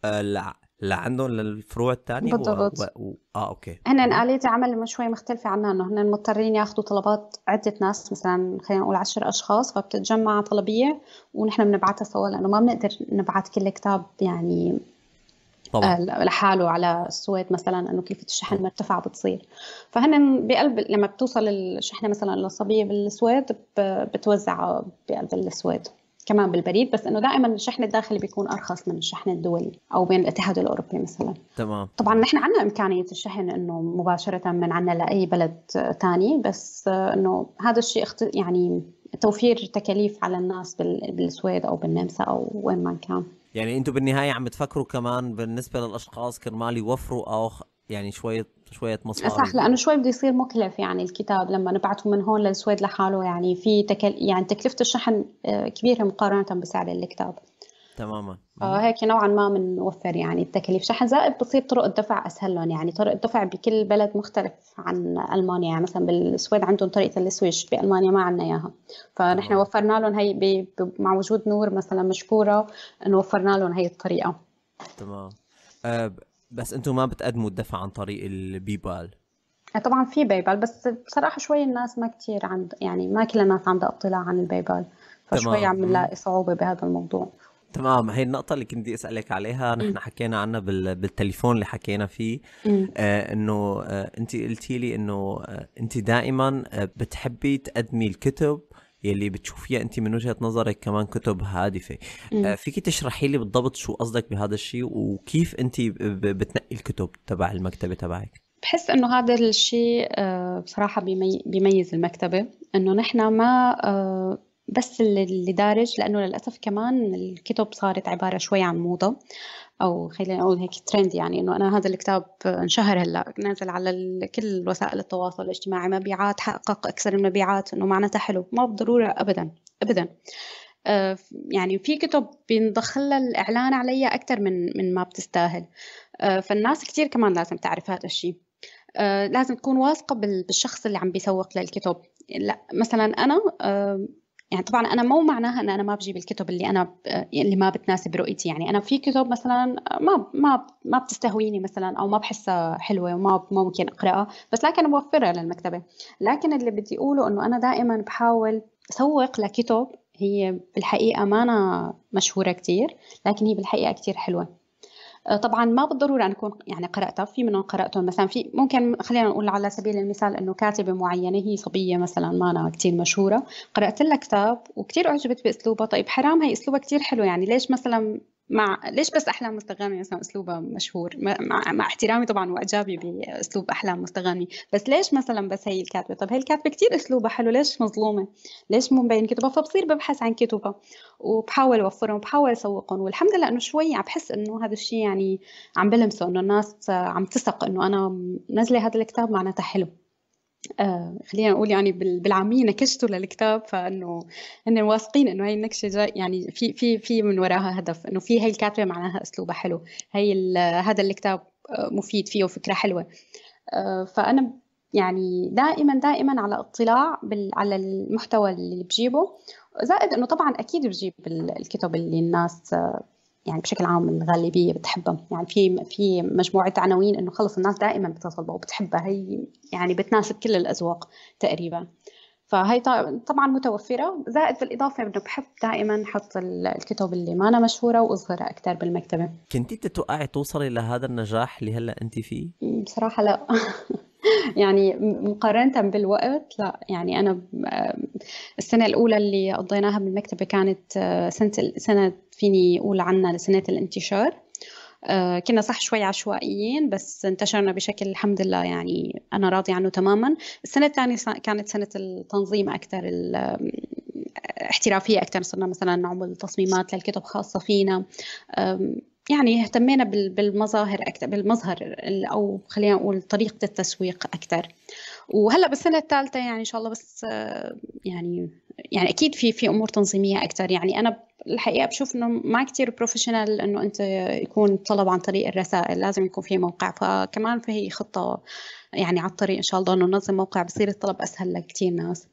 آه لعندهم للفروع الثانيه بالضبط و... و... اه اوكي هن آلية عمل شوي مختلفة عنا انه هن مضطرين ياخذوا طلبات عدة ناس مثلا خلينا نقول 10 اشخاص فبتتجمع طلبية ونحن بنبعثها سوا لانه ما بنقدر نبعث كل كتاب يعني طبعا. آه، لحاله على السويد مثلا انه كيف الشحن مرتفعه بتصير فهن بقلب لما بتوصل الشحنه مثلا للصبيه بالسويد بتوزع بقلب السويد كمان بالبريد بس انه دائما الشحن الداخلي بيكون ارخص من الشحن الدولي او بين الاتحاد الاوروبي مثلا تمام طبعا نحن عندنا امكانيه الشحن انه مباشره من عندنا لاي بلد ثاني بس انه هذا الشيء يعني توفير تكاليف على الناس بالسويد او بالنمسا او وين ما كان يعني انتم بالنهايه عم تفكروا كمان بالنسبه للاشخاص كرمال يوفروا اخ يعني شويه شويه مصاري صح لانه شوي بده يصير مكلف يعني الكتاب لما نبعته من هون للسويد لحاله يعني في تكل يعني تكلفه الشحن آه، كبيره مقارنه بسعر الكتاب تماما آه، هيك نوعا ما بنوفر يعني التكاليف شحن زائد بتصير طرق الدفع اسهل لهم يعني طرق الدفع بكل بلد مختلف عن المانيا يعني مثلا بالسويد عندهم طريقه السويش بالمانيا ما عندنا اياها فنحن أوه. وفرنا لهم هي مع وجود نور مثلا مشكوره انه وفرنا لهم هي الطريقه تمام أه بس انتم ما بتقدموا الدفع عن طريق البيبال آه، طبعا في بايبال بس بصراحه شوي الناس ما كثير عند يعني ما كل الناس عندها اطلاع عن البايبال فشوي عم نلاقي صعوبه بهذا الموضوع تمام هي النقطة اللي كنت بدي اسألك عليها نحن حكينا عنها بال... بالتليفون اللي حكينا فيه آه انه آه انت قلتي لي انه آه انت دائما آه، بتحبي تقدمي الكتب يلي بتشوفيها انت من وجهه نظرك كمان كتب هادفه آه فيكي تشرحي لي بالضبط شو قصدك بهذا الشيء وكيف انت بتنقي الكتب تبع المكتبه تبعك بحس انه هذا الشيء آه، بصراحه بيميز المكتبه انه نحن ما آه، بس اللي دارج لانه للاسف كمان الكتب صارت عباره شوي عن موضه او خلينا نقول هيك ترند يعني انه انا هذا الكتاب انشهر هلا نازل على كل وسائل التواصل الاجتماعي مبيعات حقق اكثر المبيعات انه معناتها حلو ما بالضروره ابدا ابدا آه، يعني في كتب بينضخ لها الاعلان عليها اكثر من من ما بتستاهل آه، فالناس كثير كمان لازم تعرف هذا الشيء آه، لازم تكون واثقه بالشخص اللي عم بيسوق للكتب لا مثلا انا يعني طبعا انا مو معناها ان انا ما بجيب الكتب اللي انا اللي ما بتناسب رؤيتي يعني انا في كتب مثلا ما ما ما بتستهويني مثلا او ما بحسها حلوه وما ممكن اقراها بس لكن بوفرها للمكتبه لكن اللي بدي اقوله انه انا دائما بحاول سوق لكتب هي بالحقيقه ما أنا مشهوره كتير لكن هي بالحقيقه كتير حلوه آه، طبعا ما بالضروره ان نكون يعني قراتها في منهم قراتهم مثلا في ممكن خلينا نقول على سبيل المثال انه كاتبه معينه هي صبيه مثلا ما أنا كثير مشهوره قرات لها كتاب وكثير اعجبت باسلوبها طيب حرام هي اسلوبها كثير حلو يعني ليش مثلا مع ليش بس احلام مستغانمي مثلا اسلوبها مشهور مع, مع احترامي طبعا واعجابي باسلوب احلام مستغانمي بس ليش مثلا بس هي الكاتبه طب هي الكاتبه كثير اسلوبها حلو ليش مظلومه ليش مو مبين كتبها فبصير ببحث عن كتبها وبحاول اوفرهم وبحاول اسوقهم والحمد لله انه شوي عم بحس انه هذا الشيء يعني عم بلمسه انه الناس عم تثق انه انا نازله هذا الكتاب معناتها حلو آه، خلينا نقول يعني بالعاميه نكشته للكتاب فانه هن واثقين انه هي النكشه يعني في في في من وراها هدف انه في هي الكاتبه معناها اسلوبها حلو هي هذا الكتاب آه، مفيد فيه فكره حلوه آه، فانا يعني دائما دائما على اطلاع بال... على المحتوى اللي بجيبه زائد انه طبعا اكيد بجيب الكتب اللي الناس يعني بشكل عام الغالبيه بتحبها يعني في في مجموعه عناوين انه خلص الناس دائما بتطلبها وبتحبها هي يعني بتناسب كل الاذواق تقريبا فهي طبعا متوفرة زائد بالإضافة أنه بحب دائما أحط الكتب اللي ما أنا مشهورة واصغرها أكثر بالمكتبة كنتي تتوقعي توصلي لهذا النجاح اللي هلا أنت فيه؟ بصراحة لا يعني مقارنة بالوقت لا يعني أنا السنة الأولى اللي قضيناها بالمكتبة كانت آه، سنة سنة فيني أقول عنها لسنة الانتشار آه، كنا صح شوي عشوائيين بس انتشرنا بشكل الحمد لله يعني أنا راضي عنه تماما السنة الثانية كانت سنة التنظيم أكثر احترافية أكثر صرنا مثلا نعمل تصميمات للكتب خاصة فينا يعني اهتمينا بالمظاهر اكثر بالمظهر او خلينا نقول طريقه التسويق اكثر وهلا بالسنه الثالثه يعني ان شاء الله بس يعني يعني اكيد في في امور تنظيميه اكثر يعني انا الحقيقه بشوف انه ما كثير بروفيشنال انه انت يكون طلب عن طريق الرسائل لازم يكون في موقع فكمان في خطه يعني على الطريق ان شاء الله انه ننظم موقع بصير الطلب اسهل لكثير ناس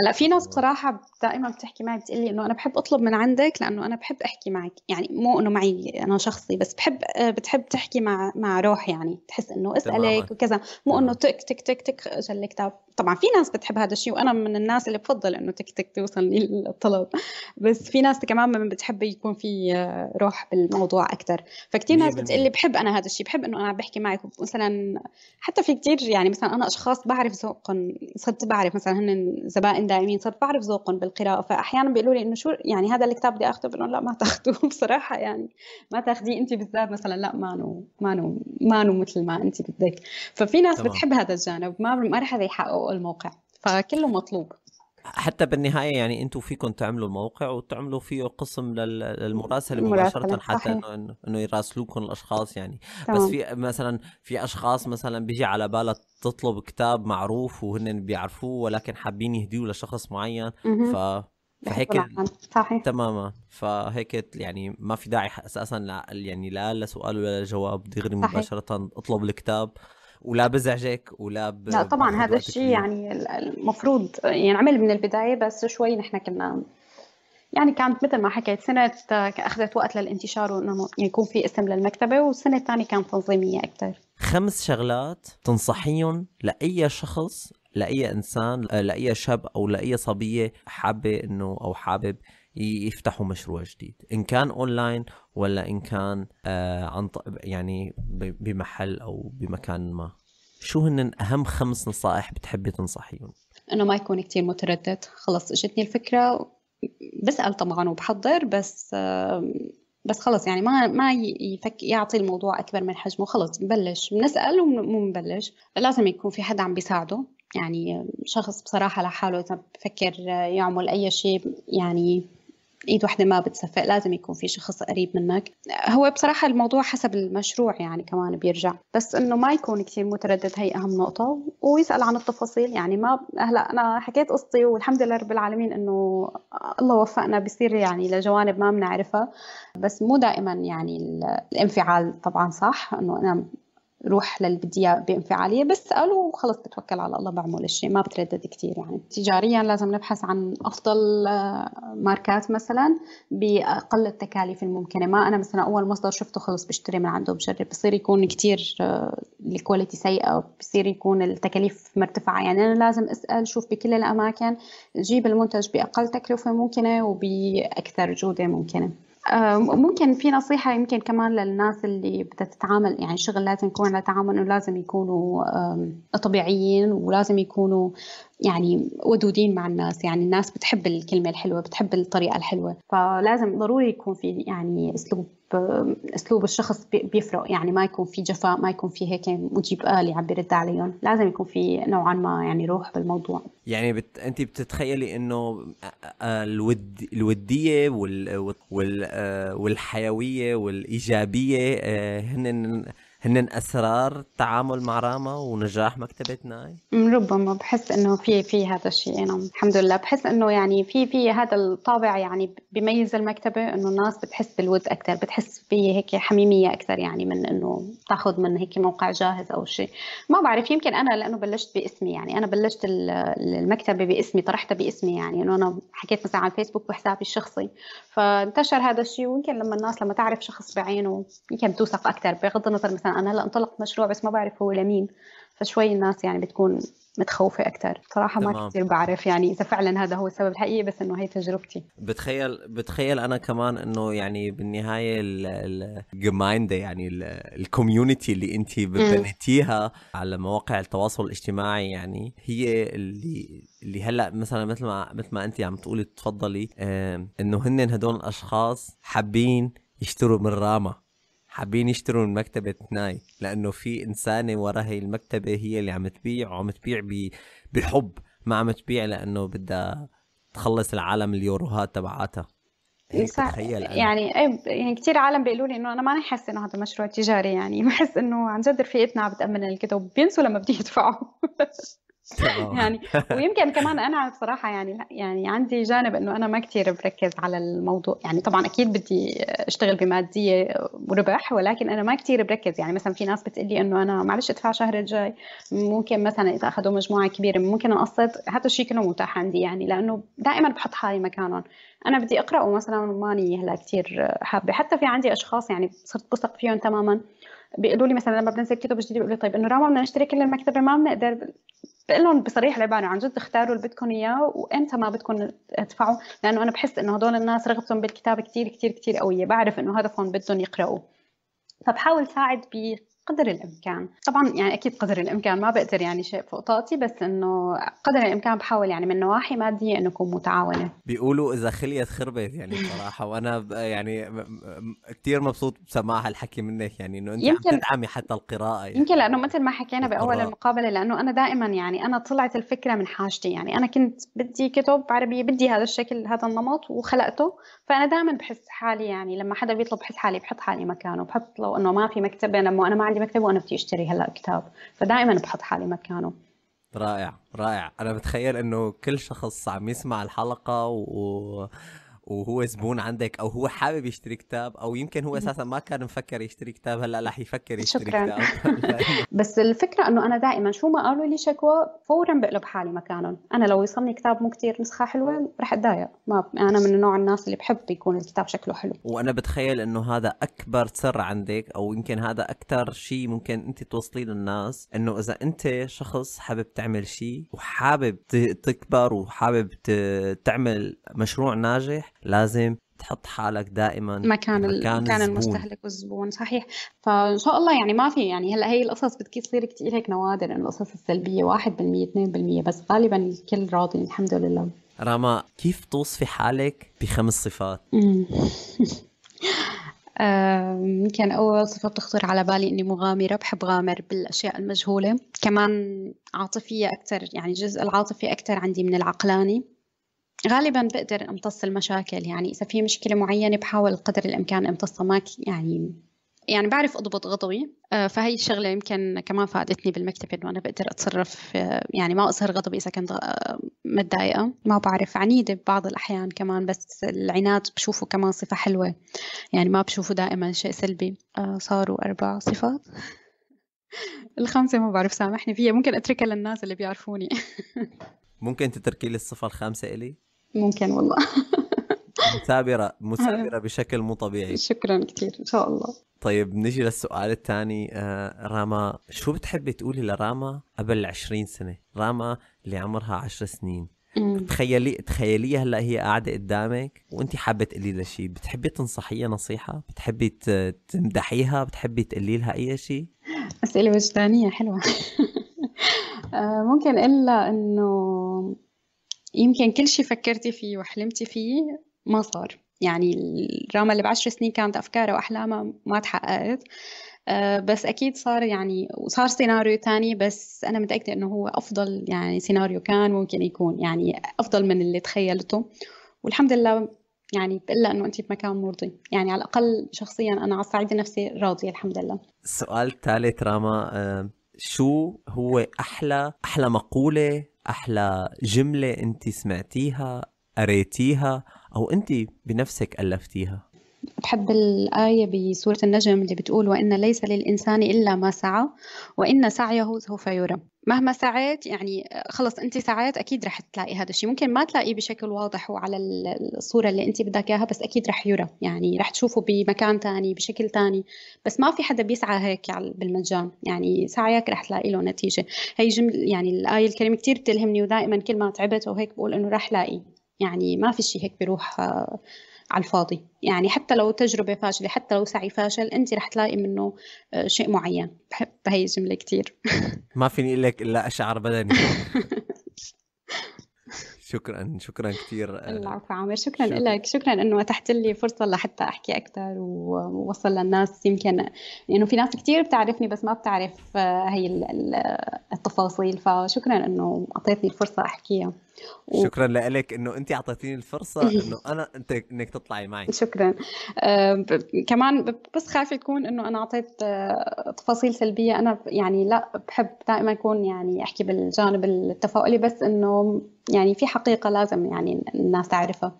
هلا في ناس بصراحه دائما بتحكي معي بتقلي انه انا بحب اطلب من عندك لانه انا بحب احكي معك يعني مو انه معي انا شخصي بس بحب آه، بتحب تحكي مع مع روح يعني تحس انه اسالك وكذا مو انه تك تك تك تك الكتاب طبعا في ناس بتحب هذا الشيء وانا من الناس اللي بفضل انه تك تك توصلني الطلب بس في ناس كمان من بتحب يكون في آه، روح بالموضوع اكثر فكثير ناس بتقلي بحب انا هذا الشيء بحب انه انا عم بحكي معك مثلا حتى في كتير يعني مثلا انا اشخاص بعرف ذوقهم صرت بعرف مثلا هن زبائن دائمين صرت بعرف ذوقهم بالقراءه فاحيانا بيقولوا لي انه شو يعني هذا الكتاب بدي اخذه بقول لا ما تاخذوه بصراحه يعني ما تاخذيه انت بالذات مثلا لا مانو مانو مانو مثل ما انت بدك ففي ناس طبعا. بتحب هذا الجانب ما ما رح يحققوا الموقع فكله مطلوب حتى بالنهايه يعني انتم فيكم تعملوا الموقع وتعملوا فيه قسم للمراسله مباشره حتى انه انه يراسلوكم الاشخاص يعني طبعا. بس في مثلا في اشخاص مثلا بيجي على بالها تطلب كتاب معروف وهن بيعرفوه ولكن حابين يهديوه لشخص معين ف فهيك صحيح تماما فهيك يعني ما في داعي اساسا يعني لا لسؤال ولا لجواب دغري مباشره اطلب الكتاب ولا بزعجك ولا ب... لا طبعا هذا الشيء يعني المفروض ينعمل يعني من البدايه بس شوي نحن كنا يعني كانت مثل ما حكيت سنة أخذت وقت للانتشار وإنه يكون في اسم للمكتبة والسنة الثانية كانت تنظيمية أكثر خمس شغلات تنصحيهم لأي شخص لأي إنسان لأي شاب أو لأي صبية حابة إنه أو حابب يفتحوا مشروع جديد ان كان اونلاين ولا ان كان آه عن يعني بمحل او بمكان ما شو هن اهم خمس نصائح بتحبي تنصحيهم انه ما يكون كتير متردد خلص اجتني الفكره بسال طبعا وبحضر بس آه بس خلص يعني ما ما يفك يعطي الموضوع اكبر من حجمه خلص بنبلش بنسال بنبلش لازم يكون في حدا عم بيساعده يعني شخص بصراحة لحاله إذا بفكر يعمل أي شيء يعني ايد واحده ما بتصفق لازم يكون في شخص قريب منك هو بصراحه الموضوع حسب المشروع يعني كمان بيرجع بس انه ما يكون كثير متردد هي اهم نقطه ويسال عن التفاصيل يعني ما هلا انا حكيت قصتي والحمد لله رب العالمين انه الله وفقنا بيصير يعني لجوانب ما بنعرفها بس مو دائما يعني الانفعال طبعا صح انه انا روح للي بدي اياه بانفعاليه خلص وخلص بتوكل على الله بعمل الشيء ما بتردد كثير يعني تجاريا لازم نبحث عن افضل آه، ماركات مثلا باقل التكاليف الممكنه ما انا مثلا اول مصدر شفته خلص بشتري من عنده بجرب بصير يكون كثير آه، الكواليتي سيئه بصير يكون التكاليف مرتفعه يعني انا لازم اسال شوف بكل الاماكن جيب المنتج باقل تكلفه ممكنه وباكثر جوده ممكنه ممكن في نصيحة يمكن كمان للناس اللي بدها تتعامل يعني شغل لازم يكون على تعامل انه لازم يكونوا طبيعيين ولازم يكونوا يعني ودودين مع الناس يعني الناس بتحب الكلمة الحلوة بتحب الطريقة الحلوة فلازم ضروري يكون في يعني أسلوب أسلوب الشخص بيفرق يعني ما يكون في جفاء ما يكون في هيك مجيب آلي عم بيرد عليهم لازم يكون في نوعا ما يعني روح بالموضوع يعني بت... أنت بتتخيلي إنه الود... الودية وال... وال... آه، والحيوية والإيجابية آه، هن هن اسرار التعامل مع راما ونجاح مكتبه ناي ربما بحس انه في في هذا الشيء انا الحمد لله بحس انه يعني في في هذا الطابع يعني بميز المكتبه انه الناس بتحس بالود اكثر بتحس في هيك حميميه اكثر يعني من انه تاخذ من هيك موقع جاهز او شيء ما بعرف يمكن انا لانه بلشت باسمي يعني انا بلشت المكتبه باسمي طرحتها باسمي يعني انه انا حكيت مثلا على الفيسبوك بحسابي الشخصي فانتشر هذا الشيء ويمكن لما الناس لما تعرف شخص بعينه يمكن توثق اكثر بغض النظر مثلا انا هلا انطلقت مشروع بس ما بعرف هو لمين فشوي الناس يعني بتكون متخوفة أكثر صراحة تمام. ما كثير بعرف يعني إذا فعلا هذا هو السبب الحقيقي بس إنه هي تجربتي بتخيل بتخيل أنا كمان إنه يعني بالنهاية الجمايندة يعني الكوميونتي اللي أنت بنيتيها على مواقع التواصل الاجتماعي يعني هي اللي اللي هلا مثلا مثل ما مثل ما أنت عم تقولي تفضلي إنه هن هدول الأشخاص حابين يشتروا من راما حابين يشتروا من مكتبة ناي لأنه في إنسانة ورا هي المكتبة هي اللي عم تبيع وعم تبيع بحب ما عم تبيع لأنه بدها تخلص العالم اليوروهات تبعاتها تخيل يعني إيه، يعني كثير عالم بيقولوا لي انه انا ماني حاسه انه هذا مشروع تجاري يعني بحس انه عن جد رفيقتنا عم بتامن الكتب بينسوا لما بدي يدفعوا يعني ويمكن كمان انا بصراحه يعني يعني عندي جانب انه انا ما كثير بركز على الموضوع يعني طبعا اكيد بدي اشتغل بماديه وربح ولكن انا ما كثير بركز يعني مثلا في ناس بتقلي انه انا معلش ادفع شهر الجاي ممكن مثلا اذا اخذوا مجموعه كبيره ممكن اقسط هذا الشيء كله متاح عندي يعني لانه دائما بحط حالي مكانهم انا بدي اقرا ومثلا ماني هلا كثير حابه حتى في عندي اشخاص يعني صرت بثق فيهم تماما بيقولوا لي مثلا لما بنزل كتب جديده بيقولوا لي طيب انه راما بدنا نشتري كل المكتبه ما بنقدر بقول لهم بصريح العباره عن جد اختاروا اللي بدكم اياه وامتى ما بدكم تدفعوا لانه انا بحس انه هدول الناس رغبتهم بالكتاب كثير كثير كثير قويه بعرف انه هدفهم بدهم يقراوا فبحاول ساعد قدر الامكان طبعا يعني اكيد قدر الامكان ما بقدر يعني شيء فوق طاقتي بس انه قدر الامكان بحاول يعني من نواحي ماديه انه اكون متعاونه بيقولوا اذا خليت خربت يعني صراحه وانا يعني كثير مبسوط بسماع هالحكي منك يعني انه انت يمكن عم تدعمي حتى القراءه يعني. يمكن لانه مثل ما حكينا القراءة. باول المقابله لانه انا دائما يعني انا طلعت الفكره من حاجتي يعني انا كنت بدي كتب عربيه بدي هذا الشكل هذا النمط وخلقته فانا دائما بحس حالي يعني لما حدا بيطلب بحس حالي بحط حالي مكانه بحط لو انه ما في مكتبه لما انا ما عندي مكتب وانا بدي اشتري هلا كتاب فدائما بحط حالي مكانه رائع رائع انا بتخيل انه كل شخص عم يسمع الحلقه و وهو زبون عندك او هو حابب يشتري كتاب او يمكن هو اساسا ما كان مفكر يشتري كتاب هلا رح يفكر يشتري شكرا. كتاب بس الفكره انه انا دائما شو ما قالوا لي شكوى فورا بقلب حالي مكانهم انا لو وصلني كتاب مو كثير نسخه حلوه رح اتضايق ما انا من نوع الناس اللي بحب يكون الكتاب شكله حلو وانا بتخيل انه هذا اكبر سر عندك او يمكن هذا اكثر شيء ممكن انت توصليه للناس انه اذا انت شخص حابب تعمل شيء وحابب تكبر وحابب تعمل مشروع ناجح لازم تحط حالك دائما مكان مكان, مكان المستهلك والزبون صحيح فان شاء الله يعني ما في يعني هلا هي القصص بتصير تصير كثير هيك نوادر انه القصص السلبيه 1% 2% بس غالبا الكل راضي الحمد لله راما كيف توصفي حالك بخمس صفات؟ يمكن أول صفة بتخطر على بالي إني مغامرة بحب غامر بالأشياء المجهولة كمان عاطفية أكثر يعني الجزء العاطفي أكثر عندي من العقلاني غالبا بقدر امتص المشاكل يعني اذا في مشكله معينه بحاول قدر الامكان امتصها ما يعني يعني بعرف اضبط غضبي آه، فهي الشغله يمكن كمان فادتني بالمكتب انه انا بقدر اتصرف آه، يعني ما اظهر غضبي اذا كنت آه، متضايقه ما بعرف عنيده ببعض الاحيان كمان بس العناد بشوفه كمان صفه حلوه يعني ما بشوفه دائما شيء سلبي صاروا اربع صفات الخامسه ما بعرف سامحني فيها ممكن اتركها للناس اللي بيعرفوني ممكن تتركي لي الصفه الخامسه الي ممكن والله مثابرة مثابرة بشكل مو طبيعي شكرا كثير إن شاء الله طيب نجي للسؤال الثاني آه، راما شو بتحبي تقولي لراما قبل 20 سنة راما اللي عمرها 10 سنين تخيلي تخيلي هلا هي قاعده قدامك وانت حابه تقولي لها شيء بتحبي تنصحيها نصيحه بتحبي تمدحيها بتحبي تقولي لها اي شيء اسئله وجدانيه حلوه آه، ممكن الا انه يمكن كل شيء فكرتي فيه وحلمتي فيه ما صار يعني الراما اللي بعشر سنين كانت أفكارها وأحلامها ما تحققت آه، بس أكيد صار يعني وصار سيناريو تاني بس أنا متأكدة إنه هو أفضل يعني سيناريو كان ممكن يكون يعني أفضل من اللي تخيلته والحمد لله يعني إلا إنه أنت بمكان مرضي يعني على الأقل شخصيا أنا على الصعيد النفسي راضية الحمد لله السؤال الثالث راما آه، شو هو أحلى أحلى مقولة احلى جمله انت سمعتيها قريتيها او انت بنفسك الفتيها بحب الآية بسورة النجم اللي بتقول وإن ليس للإنسان إلا ما سعى وإن سعيه سوف يرى مهما سعيت يعني خلص انت سعيت اكيد رح تلاقي هذا الشيء ممكن ما تلاقيه بشكل واضح وعلى الصوره اللي انت بدك اياها بس اكيد رح يرى يعني رح تشوفه بمكان ثاني بشكل ثاني بس ما في حدا بيسعى هيك بالمجان يعني سعيك رح تلاقي له نتيجه هي جمل يعني الايه الكريمه كثير بتلهمني ودائما كل ما تعبت وهيك بقول انه رح لاقي يعني ما في شيء هيك بروح آه، على الفاضي يعني حتى لو تجربة فاشلة حتى لو سعي فاشل أنت رح تلاقي منه آه، شيء معين بحب هاي الجملة كتير ما فيني لك إلا أشعر بدني شكرا شكرا كثير العفو آه، عامر شكرا, شكرا لك شكرا انه اتحت لي فرصه لحتى احكي اكثر ووصل للناس يمكن لانه يعني في ناس كثير بتعرفني بس ما بتعرف هي آه، التفاصيل فشكرا انه اعطيتني الفرصه احكيها و... شكرا لك انه انت اعطيتيني الفرصه انه انا انت انك تطلعي معي شكرا آه ب... كمان بس خايفه يكون انه انا اعطيت آه تفاصيل سلبيه انا يعني لا بحب دائما اكون يعني احكي بالجانب التفاؤلي بس انه يعني في حقيقه لازم يعني الناس تعرفها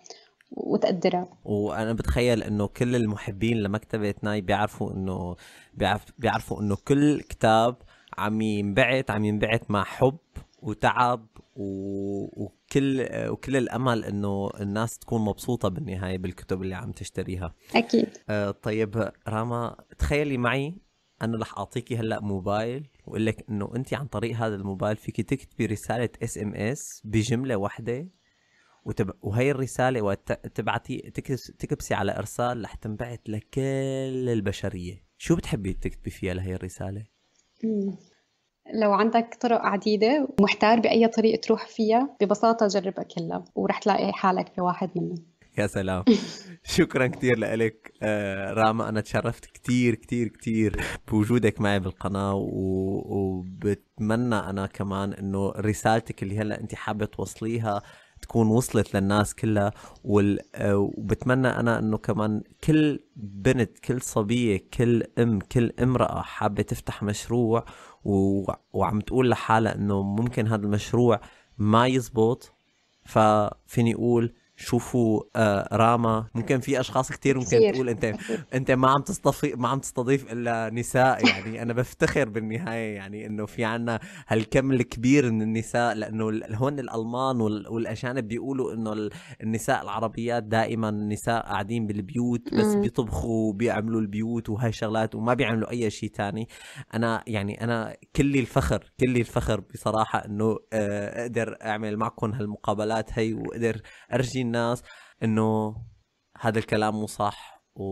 وتقدرها وانا بتخيل انه كل المحبين لمكتبه ناي بيعرفوا انه بيعرفوا انه كل كتاب عم ينبعت عم ينبعت مع حب وتعب و... وكل وكل الامل انه الناس تكون مبسوطه بالنهايه بالكتب اللي عم تشتريها اكيد آه طيب راما تخيلي معي انا رح اعطيكي هلا موبايل ويقول لك انه انت عن طريق هذا الموبايل فيك تكتبي رساله اس ام اس بجمله واحده وتب... وهي الرساله وت... تبعتي تكس... تكبسي على ارسال رح تنبعت لكل البشريه شو بتحبي تكتبي فيها لهي الرساله مم. لو عندك طرق عديدة ومحتار بأي طريقه تروح فيها ببساطة جربها كلها ورح تلاقي حالك بواحد منهم يا سلام شكرا كثير لك آه، راما انا تشرفت كثير كثير كثير بوجودك معي بالقناه و... وبتمنى انا كمان انه رسالتك اللي هلا انت حابه توصليها تكون وصلت للناس كلها وال... وبتمنى انا انه كمان كل بنت كل صبيه كل ام كل امراه حابه تفتح مشروع و... وعم تقول لحالها انه ممكن هذا المشروع ما يزبط ففيني اقول شوفوا آه، راما ممكن في اشخاص كثير ممكن كتير. تقول انت انت ما عم تستضيف ما عم تستضيف الا نساء يعني انا بفتخر بالنهايه يعني انه في عنا هالكم الكبير من النساء لانه هون الالمان والاجانب بيقولوا انه النساء العربيات دائما النساء قاعدين بالبيوت بس بيطبخوا وبيعملوا البيوت وهي الشغلات وما بيعملوا اي شيء تاني انا يعني انا كلي الفخر كلي الفخر بصراحه انه آه، اقدر اعمل معكم هالمقابلات هي واقدر ارجي الناس انه هذا الكلام مو صح و...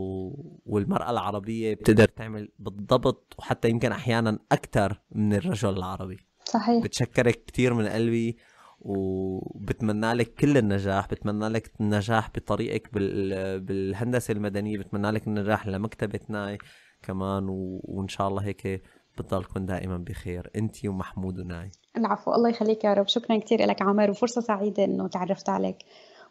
والمرأة العربية بتقدر تعمل بالضبط وحتى يمكن أحيانا أكثر من الرجل العربي صحيح بتشكرك كثير من قلبي وبتمنى لك كل النجاح بتمنى لك النجاح بطريقك بال... بالهندسة المدنية بتمنى لك النجاح لمكتبة ناي كمان و... وإن شاء الله هيك بتضلكم دائما بخير انت ومحمود وناي العفو الله يخليك يا رب شكرا كثير لك عمر وفرصه سعيده انه تعرفت عليك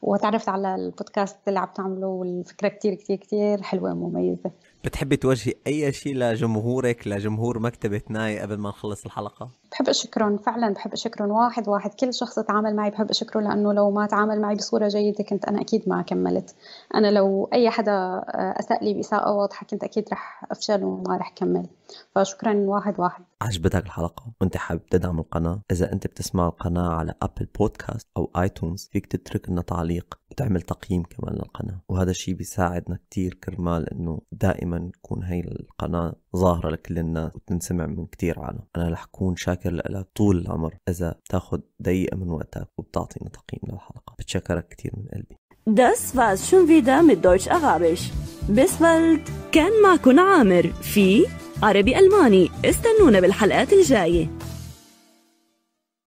وتعرفت على البودكاست اللي عم تعمله والفكره كتير كتير كتير حلوه ومميزه بتحبي توجهي اي شيء لجمهورك لجمهور مكتبه ناي قبل ما نخلص الحلقه بحب اشكرهم فعلا بحب اشكرهم واحد واحد كل شخص تعامل معي بحب اشكره لانه لو ما تعامل معي بصوره جيده كنت انا اكيد ما كملت انا لو اي حدا آه، اساء لي باساءه واضحه كنت اكيد رح افشل وما رح كمل فشكرا واحد واحد عجبتك الحلقه وانت حابب تدعم القناه اذا انت بتسمع القناه على ابل بودكاست او ايتونز فيك تترك لنا تعليق تعمل تقييم كمان للقناة وهذا الشيء بيساعدنا كتير كرمال انه دائما تكون هاي القناة ظاهرة لكل الناس وتنسمع من كتير عالم انا رح اكون شاكر لك طول العمر اذا تاخد دقيقة من وقتك وبتعطينا تقييم للحلقة بتشكرك كتير من قلبي Das war's schon wieder mit Deutsch Arabisch. Bis bald. كان معكم عامر في عربي ألماني استنونا بالحلقات الجاية